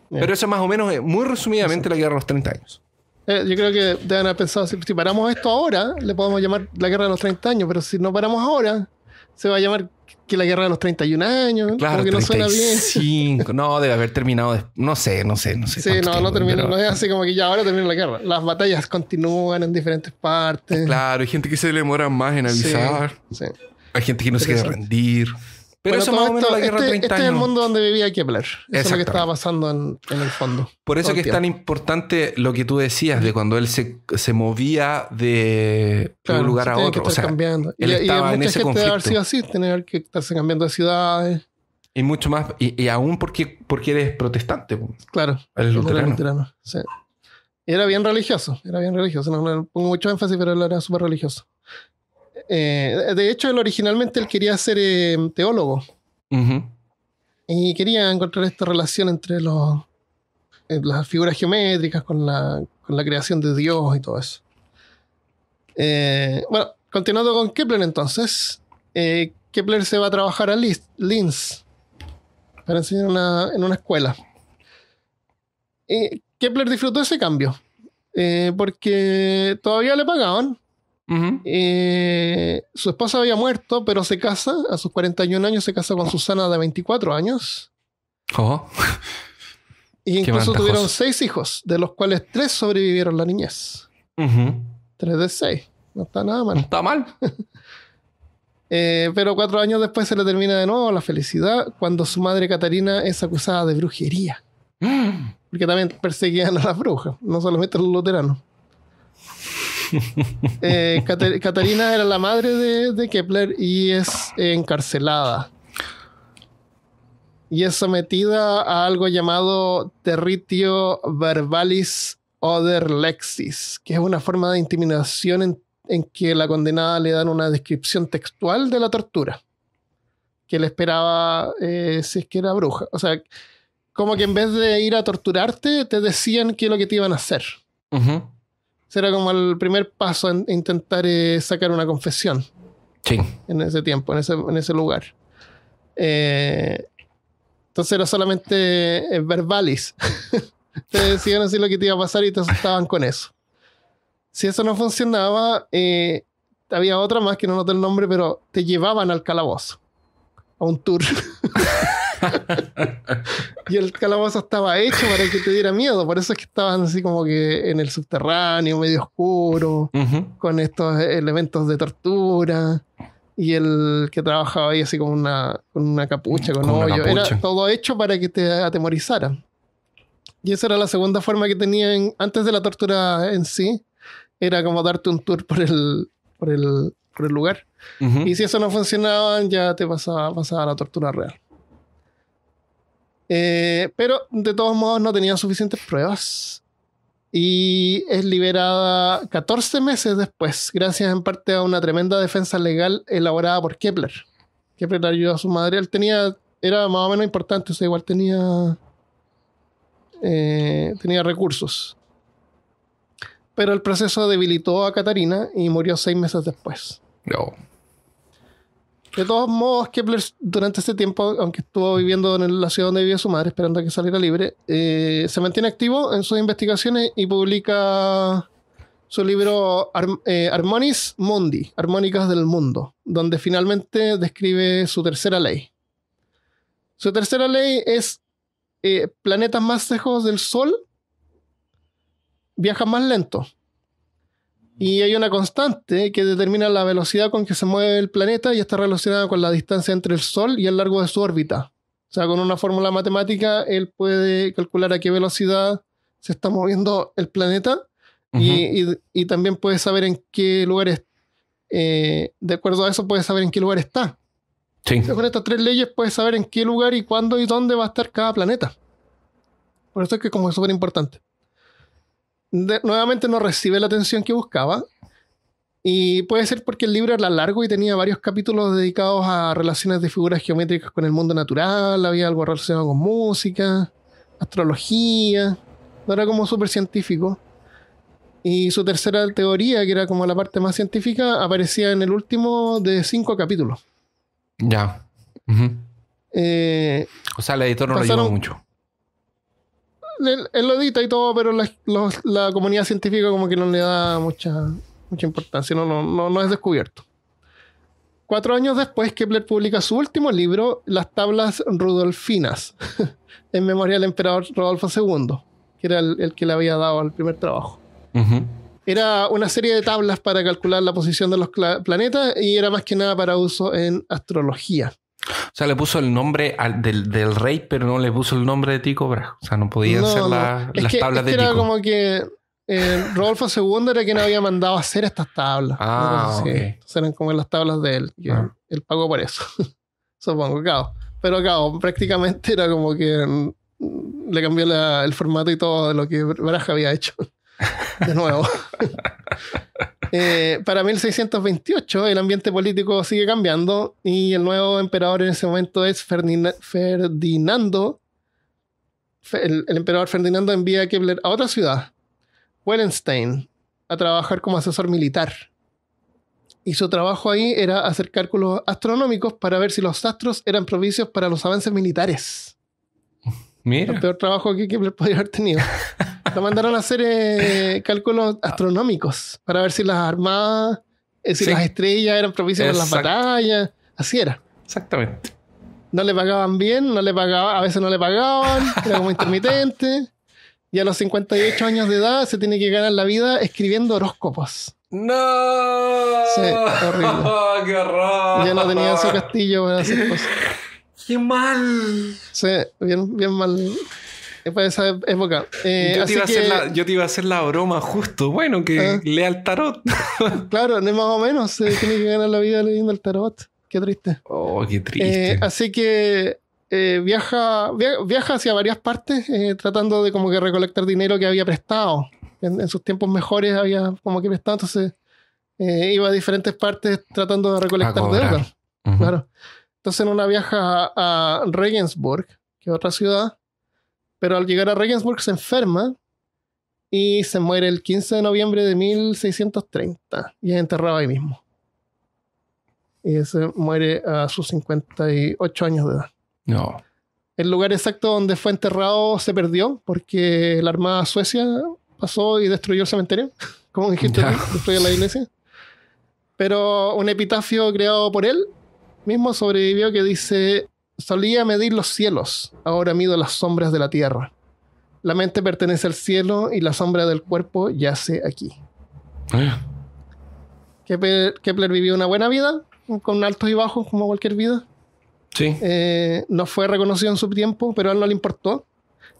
Pero eso más o menos, eh, muy resumidamente, la guerra de los 30 años. Eh, yo creo que deben haber pensado, si, si, paramos esto ahora, le podemos llamar la guerra de los 30 años, pero si no paramos ahora, se va a llamar que la guerra de los 31 años. Claro, no suena bien. No, debe haber terminado. no sé, no sé, no sé. Sí, no, no terminó. No es así como que ya ahora termina la guerra. Las batallas continúan en diferentes partes. Claro, hay gente que se demora más en avisar. Hay gente que no se quiere rendir este, es el mundo donde vivía Kepler. Eso es lo que estaba pasando en, el fondo. Por eso que es tan importante lo que tú decías de cuando él se, se movía de un lugar a otro. o sea, cambiando. y, estaba en ese conflicto. haber sido así, tener que estarse cambiando de ciudades. Y mucho más, y, y aún porque, porque eres protestante. Pues. Claro. Eres luterano. Era bien religioso, era bien religioso. No, pongo mucho énfasis, pero él era súper religioso. Eh, de hecho, él originalmente él quería ser eh, teólogo. Y quería encontrar esta relación entre los, eh, las figuras geométricas con la, creación de Dios y todo eso. bueno, continuando con Kepler entonces, Kepler se va a trabajar a Linz para enseñar en una escuela. Kepler disfrutó ese cambio porque todavía le pagaban, eh, su esposa había muerto, pero se casa, a sus 41 años se casa con oh. Susana de 24 años. Oh. y incluso tuvieron seis hijos, de los cuales tres sobrevivieron la niñez. Tres de seis. No está nada mal. está mal. (laughs) Eh, pero cuatro años después se le termina de nuevo la felicidad cuando su madre Catarina es acusada de brujería. (gasps) Porque también perseguían a las brujas, no solamente a los luteranos. Eh, Catarina era la madre de, Kepler y es encarcelada. Y es sometida a algo llamado territio verbalis oder lexis, que es una forma de intimidación en, que la condenada le dan una descripción textual de la tortura que le esperaba eh, si es que era bruja. O sea, como que en vez de ir a torturarte, te decían qué es lo que te iban a hacer será como el primer paso en intentar eh, sacar una confesión. En ese tiempo, en ese, en ese lugar. Eh, entonces era solamente eh, verbalis. (laughs) te decían así lo que te iba a pasar y te asustaban con eso. Si eso no funcionaba, había otra más que no noté el nombre, pero te llevaban al calabozo a un tour. y el calabozo estaba hecho para que te diera miedo, por eso es que estaban así como que en el subterráneo, medio oscuro, con estos elementos de tortura. Y el que trabajaba ahí así con una, con una capucha, con, hoyo. Era todo hecho para que te atemorizara. Y esa era la segunda forma que tenían antes de la tortura en sí. Era como darte un tour por el, por el, por el lugar. Y si eso no funcionaba, ya te pasaba, la tortura real. Eh, pero de todos modos no tenía suficientes pruebas. Y es liberada 14 meses después, gracias en parte a una tremenda defensa legal elaborada por Kepler. Kepler ayudó a su madre. Él tenía, era más o menos importante, o sea, igual tenía, eh, tenía recursos. Pero el proceso debilitó a Catarina y murió seis meses después. De todos modos, Kepler durante este tiempo, aunque estuvo viviendo en la ciudad donde vivía su madre, esperando a que saliera libre, eh, se mantiene activo en sus investigaciones y publica su libro Ar eh, Mundi, Armónicas del Mundo, donde finalmente describe su tercera ley. Su tercera ley es eh, planetas más lejos del Sol viajan más lento. Y hay una constante que determina la velocidad con que se mueve el planeta y está relacionada con la distancia entre el Sol y el largo de su órbita. O sea, con una fórmula matemática, él puede calcular a qué velocidad se está moviendo el planeta y, también puede saber en qué lugares, eh, de acuerdo a eso, puede saber en qué lugar está. con estas tres leyes puede saber en qué lugar y cuándo y dónde va a estar cada planeta. Por eso es que como es súper importante nuevamente no recibe la atención que buscaba. Y puede ser porque el libro era largo y tenía varios capítulos dedicados a relaciones de figuras geométricas con el mundo natural, había algo relacionado con música, astrología, no era como súper científico. Y su tercera teoría, que era como la parte más científica, aparecía en el último de cinco capítulos. Ya. Eh, o sea, el editor no lo ayudó mucho él, lo edita y todo, pero la, comunidad científica como que no le da mucha, mucha importancia, no, no, no, es descubierto. Cuatro años después, Kepler publica su último libro, Las Tablas Rudolfinas, (laughs) en memoria del emperador Rodolfo II, que era el, que le había dado el primer trabajo. Era una serie de tablas para calcular la posición de los planetas y era más que nada para uso en astrología. O sea, le puso el nombre del, rey, pero no le puso el nombre de Tico Braja. O sea, no podía ser hacer la, las que, tablas de Tico. Era como que eh, Rodolfo II era quien había mandado a hacer estas tablas. Ah, sí. eran como las tablas de él. Y ah. Él pagó por eso. (laughs) Supongo, claro. Pero claro, prácticamente era como que mm, le cambió el formato y todo de lo que Braja había hecho. (laughs) De nuevo. (laughs) Eh, para 1628 el ambiente político sigue cambiando y el nuevo emperador en ese momento es Ferdinando. El, emperador Ferdinando envía a Kepler a otra ciudad, Wellenstein, a trabajar como asesor militar. Y su trabajo ahí era hacer cálculos astronómicos para ver si los astros eran propicios para los avances militares. El peor trabajo que Kepler podría haber tenido. (laughs) Lo mandaron a hacer eh, cálculos ah. astronómicos para ver si las armadas, eh, si las estrellas eran propicias para las batallas. Así era. Exactamente. No le pagaban bien, no le pagaba, a veces no le pagaban, (laughs) era como intermitente. Y a los 58 años de edad se tiene que ganar la vida escribiendo horóscopos. ¡No! Sí, horrible. (laughs) ¡Qué horror! Ya no tenía su castillo para hacer cosas. ¡Qué mal! Sí, bien, bien mal. Eh, para pues, esa época. Eh, yo, te iba a hacer la, broma justo. Bueno, que ah. lea el tarot. (laughs) claro, más o menos. Eh, tiene que ganar la vida leyendo el tarot. Qué triste. Oh, qué triste. así que viaja, viaja hacia varias partes tratando de como que recolectar dinero que había prestado. En, sus tiempos mejores había como que prestado. Entonces iba a diferentes partes tratando de recolectar deuda. Claro en una viaja a, Regensburg, que es otra ciudad, pero al llegar a Regensburg se enferma y se muere el 15 de noviembre de 1630 y es enterrado ahí mismo. Y se muere a sus 58 años de edad. No. El lugar exacto donde fue enterrado se perdió porque la Armada Suecia pasó y destruyó el cementerio, (laughs) como dijiste, destruyó la iglesia. Pero un epitafio creado por él mismo sobrevivió que dice, solía medir los cielos, ahora mido las sombras de la tierra. La mente pertenece al cielo y la sombra del cuerpo yace aquí. Ah. Kepler, vivió una buena vida, con altos y bajos como cualquier vida. Sí. Eh, no fue reconocido en su tiempo, pero a él no le importó.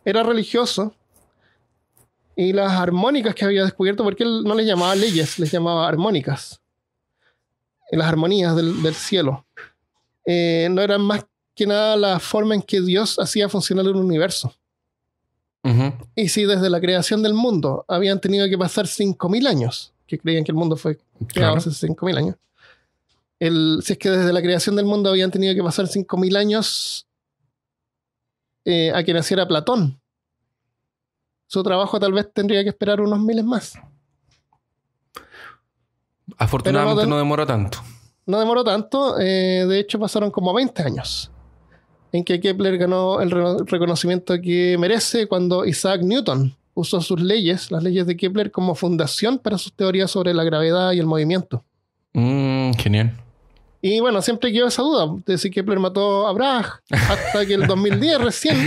Era religioso. Y las armónicas que había descubierto, porque él no les llamaba leyes, les llamaba armónicas. Las armonías del cielo. Eh, no eran más que nada la forma en que Dios hacía funcionar el universo. Y si desde la creación del mundo habían tenido que pasar 5.000 años, que creían que el mundo fue creado hace 5.000 años, el, si es que desde la creación del mundo habían tenido que pasar 5.000 años eh, a que naciera Platón, su trabajo tal vez tendría que esperar unos miles más. Afortunadamente no, demora tanto no demoró tanto, eh, de hecho pasaron como 20 años en que Kepler ganó el reconocimiento que merece cuando Isaac Newton usó sus leyes, las leyes de Kepler, como fundación para sus teorías sobre la gravedad y el movimiento. Mm, genial. Y bueno, siempre quedó esa duda de si Kepler mató a Bragg hasta que el 2010 (laughs) recién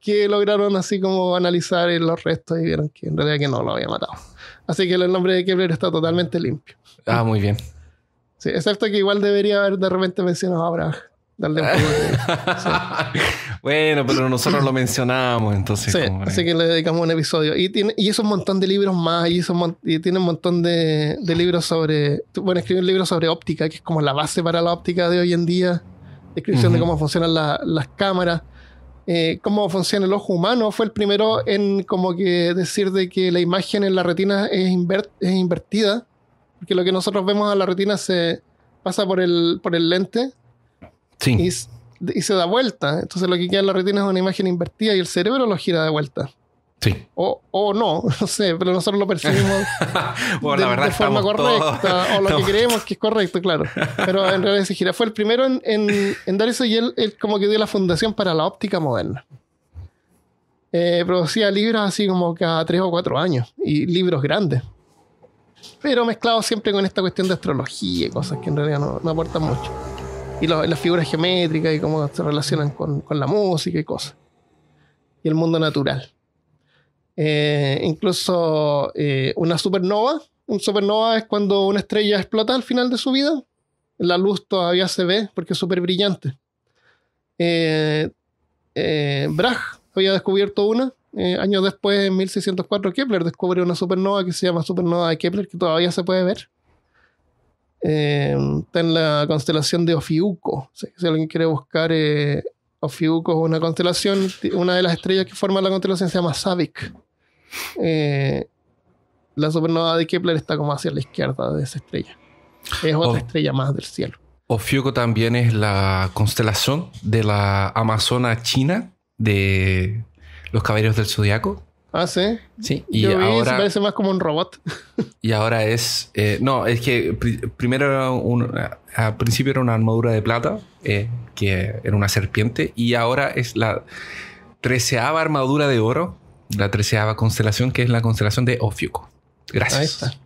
que lograron así como analizar los restos y vieron que en realidad que no lo había matado. Así que el nombre de Kepler está totalmente limpio. Ah, muy bien. Sí, excepto que igual debería haber de repente mencionado a Abraham. Darle un poco (laughs) Bueno, pero nosotros lo mencionamos, entonces. Sí, así que le dedicamos un episodio. Y, tiene, hizo un montón de libros más, y, tiene un montón de, libros sobre... Bueno, escribió un libro sobre óptica, que es como la base para la óptica de hoy en día. Descripción de cómo funcionan las cámaras. Eh, cómo funciona el ojo humano, fue el primero en como que decir de que la imagen en la retina es invertida porque lo que nosotros vemos en la retina se pasa por el, por el lente y, se da vuelta. Entonces lo que queda en la retina es una imagen invertida y el cerebro lo gira de vuelta. Sí. O, no, (laughs) no sé, pero nosotros lo percibimos (laughs) de, forma correcta, o lo que creemos que es correcto, claro. Pero en realidad se gira. Fue el primero en, dar eso y él, como que dio la fundación para la óptica moderna. Eh, producía libros así como cada tres o cuatro años y libros grandes pero mezclado siempre con esta cuestión de astrología y cosas que en realidad no, aportan mucho. Y las figuras geométricas y cómo se relacionan con, con, la música y cosas. Y el mundo natural. Eh, incluso eh, una supernova. Un supernova es cuando una estrella explota al final de su vida. La luz todavía se ve porque es súper brillante. Eh, eh había descubierto una eh, años después, en 1604, Kepler descubrió una supernova que se llama supernova de Kepler, que todavía se puede ver. Eh, está en la constelación de Ofiuco. Si, alguien quiere buscar, eh, Ofiuco es una constelación, una de las estrellas que forma la constelación se llama Savic. Eh, la supernova de Kepler está como hacia la izquierda de esa estrella. Es otra oh. estrella más del cielo. Ofiuco también es la constelación de la Amazona China de los Caballeros del Zodiaco. Ah, sí. Sí, y ahora. Se parece más como un robot. (laughs) y ahora es. Eh, no, es que primero era un, al principio era una armadura de plata, eh, que era una serpiente, y ahora es la treceava armadura de oro, la treceava constelación, que es la constelación de Ofiuco. Gracias. Ahí está.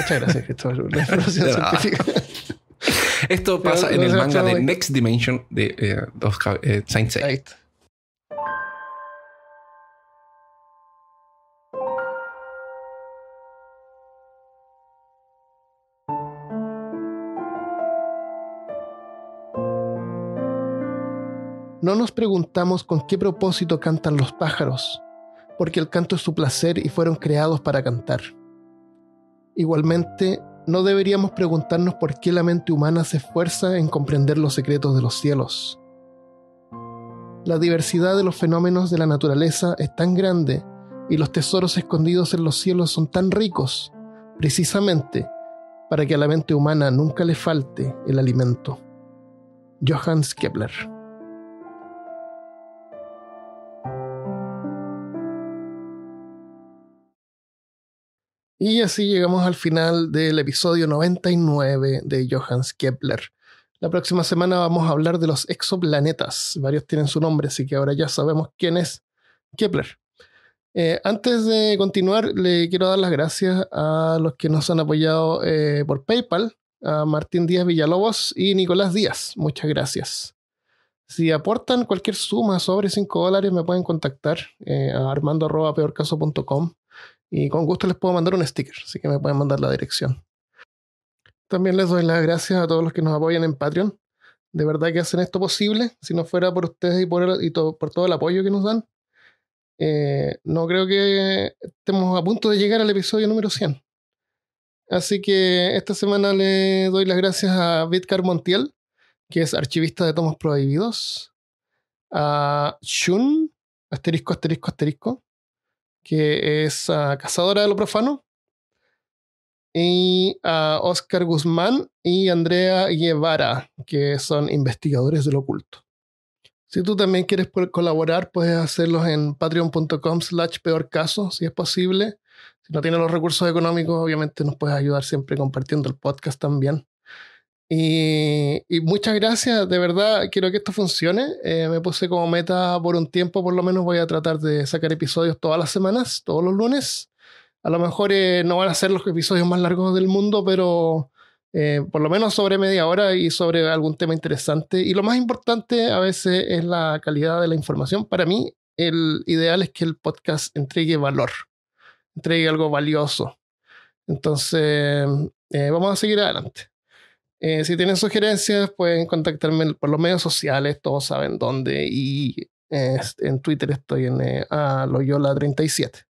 Muchas gracias, La información (laughs) científica. Esto pasa en el manga de Next Dimension de eh, eh Saint No nos preguntamos con qué propósito cantan los pájaros, porque el canto es su placer y fueron creados para cantar. Igualmente, no deberíamos preguntarnos por qué la mente humana se esfuerza en comprender los secretos de los cielos. La diversidad de los fenómenos de la naturaleza es tan grande y los tesoros escondidos en los cielos son tan ricos, precisamente para que a la mente humana nunca le falte el alimento. Johannes Kepler Y así llegamos al final del episodio 99 de Johannes Kepler. La próxima semana vamos a hablar de los exoplanetas. Varios tienen su nombre, así que ahora ya sabemos quién es Kepler. Eh, antes de continuar, le quiero dar las gracias a los que nos han apoyado eh, por PayPal, a Martín Díaz Villalobos y Nicolás Díaz. Muchas gracias. Si aportan cualquier suma sobre 5 dólares, me pueden contactar eh, a armando.peorcaso.com y con gusto les puedo mandar un sticker, así que me pueden mandar la dirección. También les doy las gracias a todos los que nos apoyan en Patreon. De verdad que hacen esto posible. Si no fuera por ustedes y por, por todo el apoyo que nos dan, eh, no creo que estemos a punto de llegar al episodio número 100. Así que esta semana les doy las gracias a Vidcar Montiel, que es archivista de tomos prohibidos, a Shun, asterisco, asterisco, asterisco, que es ah, Cazadora de lo Profano, y a ah, Oscar Guzmán y Andrea Guevara, que son investigadores de lo oculto. Si tú también quieres colaborar, puedes hacerlos en patreon.com slash peor caso, si es posible. Si no tienes los recursos económicos, obviamente nos puedes ayudar siempre compartiendo el podcast también. Y, muchas gracias, de verdad, quiero que esto funcione. Eh, me puse como meta por un tiempo, por lo menos voy a tratar de sacar episodios todas las semanas, todos los lunes. A lo mejor eh, no van a ser los episodios más largos del mundo, pero eh, por lo menos sobre media hora y sobre algún tema interesante. Y lo más importante a veces es la calidad de la información. Para mí, el ideal es que el podcast entregue valor, entregue algo valioso. Entonces, vamos a seguir adelante. Eh, si tienen sugerencias, pueden contactarme por los medios sociales, todos saben dónde. Y en Twitter estoy en eh, Loyola37.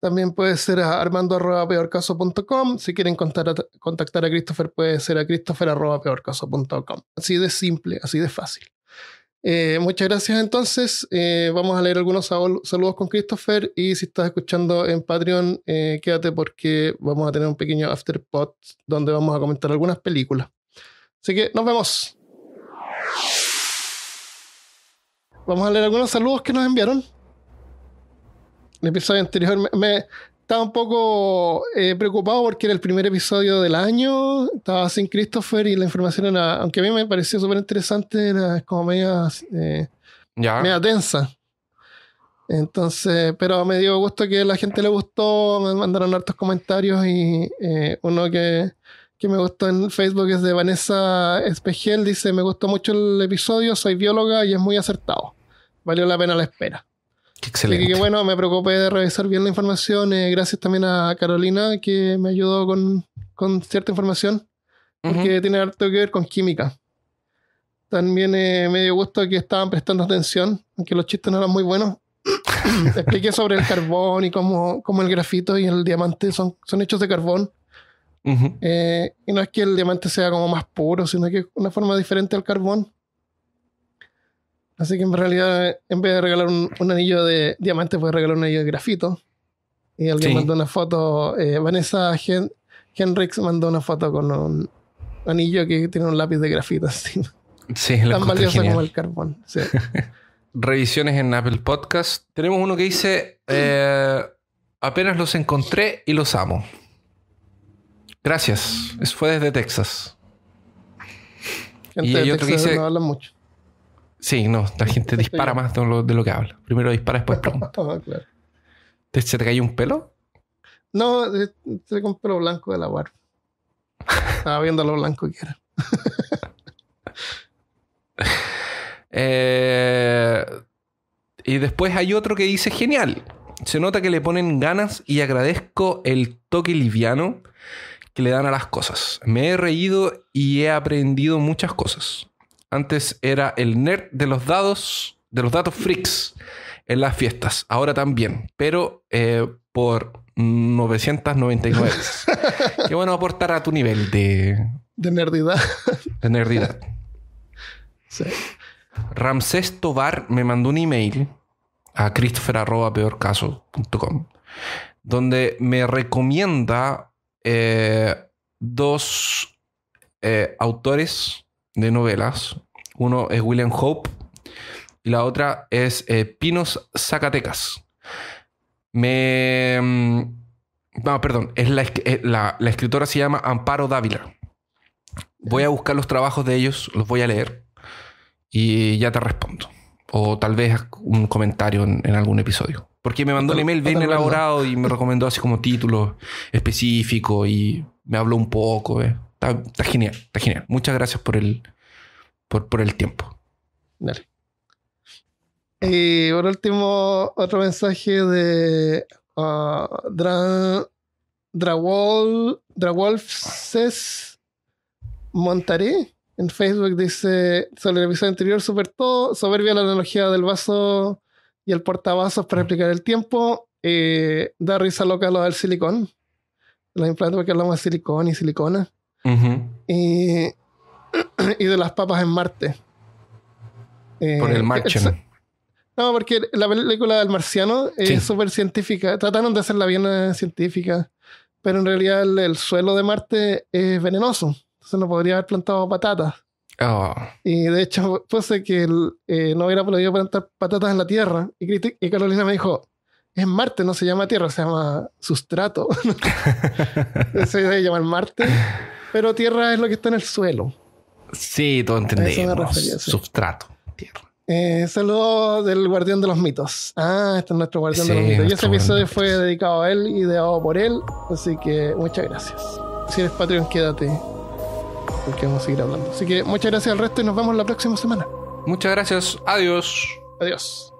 También puede ser a armando.peorcaso.com. Si quieren contactar a Christopher, puede ser a christopher.peorcaso.com. Así de simple, así de fácil. Eh, muchas gracias entonces. vamos a leer algunos saludos con Christopher y si estás escuchando en Patreon, quédate porque vamos a tener un pequeño afterpod donde vamos a comentar algunas películas. Así que nos vemos. Vamos a leer algunos saludos que nos enviaron. El episodio anterior me, estaba un poco eh, preocupado porque era el primer episodio del año. Estaba sin Christopher y la información era, aunque a mí me pareció súper interesante, era como media, eh, media tensa. Entonces, pero me dio gusto que a la gente le gustó, me mandaron hartos comentarios y eh, uno que que me gustó en Facebook es de Vanessa Espejel. Dice, me gustó mucho el episodio, soy bióloga y es muy acertado. Valió la pena la espera. Qué excelente. que bueno, me preocupé de revisar bien la información. Eh, gracias también a Carolina que me ayudó con, cierta información. Porque tiene harto que ver con química. También eh, me dio gusto que estaban prestando atención, aunque los chistes no eran muy buenos. (coughs) Expliqué sobre el carbón y cómo, el grafito y el diamante son, son hechos de carbón eh, y no es que el diamante sea como más puro, sino que es una forma diferente al carbón. Así que en realidad, en vez de regalar un, anillo de diamante, puedes regalar un anillo de grafito. Y alguien mandó una foto, eh, Vanessa Hen Henrix mandó una foto con un anillo que tiene un lápiz de grafito Tan valioso como el carbón. (laughs) Revisiones en Apple Podcast. Tenemos uno que dice, eh, apenas los encontré y los amo. Gracias. Eso fue desde Texas. y hay otro que dice, no Sí, no, la gente dispara más de lo, que habla. Primero dispara, después (laughs) pregunta. Ah, ¿Se te cayó un pelo? No, eh, se un pelo blanco de la barba. Estaba viendo lo blanco que era. (laughs) Eh, y después hay otro que dice, genial. Se nota que le ponen ganas y agradezco el toque liviano que le dan a las cosas. Me he reído y he aprendido muchas cosas. Antes era el nerd de los dados, de los datos freaks en las fiestas. Ahora también, pero eh, por 999. (laughs) Qué bueno aportar a tu nivel de... De nerdidad. De nerdidad. Sí. Ramsés Tobar me mandó un email a christopher.peorcaso.com donde me recomienda eh, dos eh, autores de novelas. Uno es William Hope y la otra es eh, Pinos Zacatecas. Me. Mm, no, perdón, es la, escritora se llama Amparo Dávila. Voy a buscar los trabajos de ellos, los voy a leer y ya te respondo. O tal vez un comentario en algún episodio. Porque me mandó el email bien elaborado y me recomendó así como título específico y me habló un poco. Eh. Está, genial, está genial. Muchas gracias por el, por, el tiempo. Dale. Y eh, por último, otro mensaje de uh, Dra Wolf Montaré. En Facebook dice sobre el episodio anterior, super todo, soberbia la analogía del vaso y el portavasos para mm. explicar el tiempo. Eh, da risa loca lo del silicón. Los implantes porque hablamos de silicón y silicona. (clears throat) y, de las papas en Marte. Con el eh, marciano. No, porque la película del marciano es súper científica. Trataron de hacerla bien eh, científica, pero en realidad el, el, suelo de Marte es venenoso. Entonces no podría haber plantado patatas. Oh. Y de hecho, puse que eh, no hubiera podido plantar patatas en la tierra. Y, Carolina me dijo: Es Marte, no se llama tierra, se llama sustrato. (laughs) (laughs) se debe llamar Marte. Pero tierra es lo que está en el suelo. Sí, todo entendemos. Sustrato, tierra. Eh, saludos del Guardián de los Mitos. Ah, este es nuestro Guardián de los Mitos. Y ese episodio fue dedicado a él, ideado por él. Así que muchas gracias. Si eres Patreon, quédate porque vamos a seguir hablando. Así que muchas gracias al resto y nos vemos la próxima semana. Muchas gracias. Adiós. Adiós.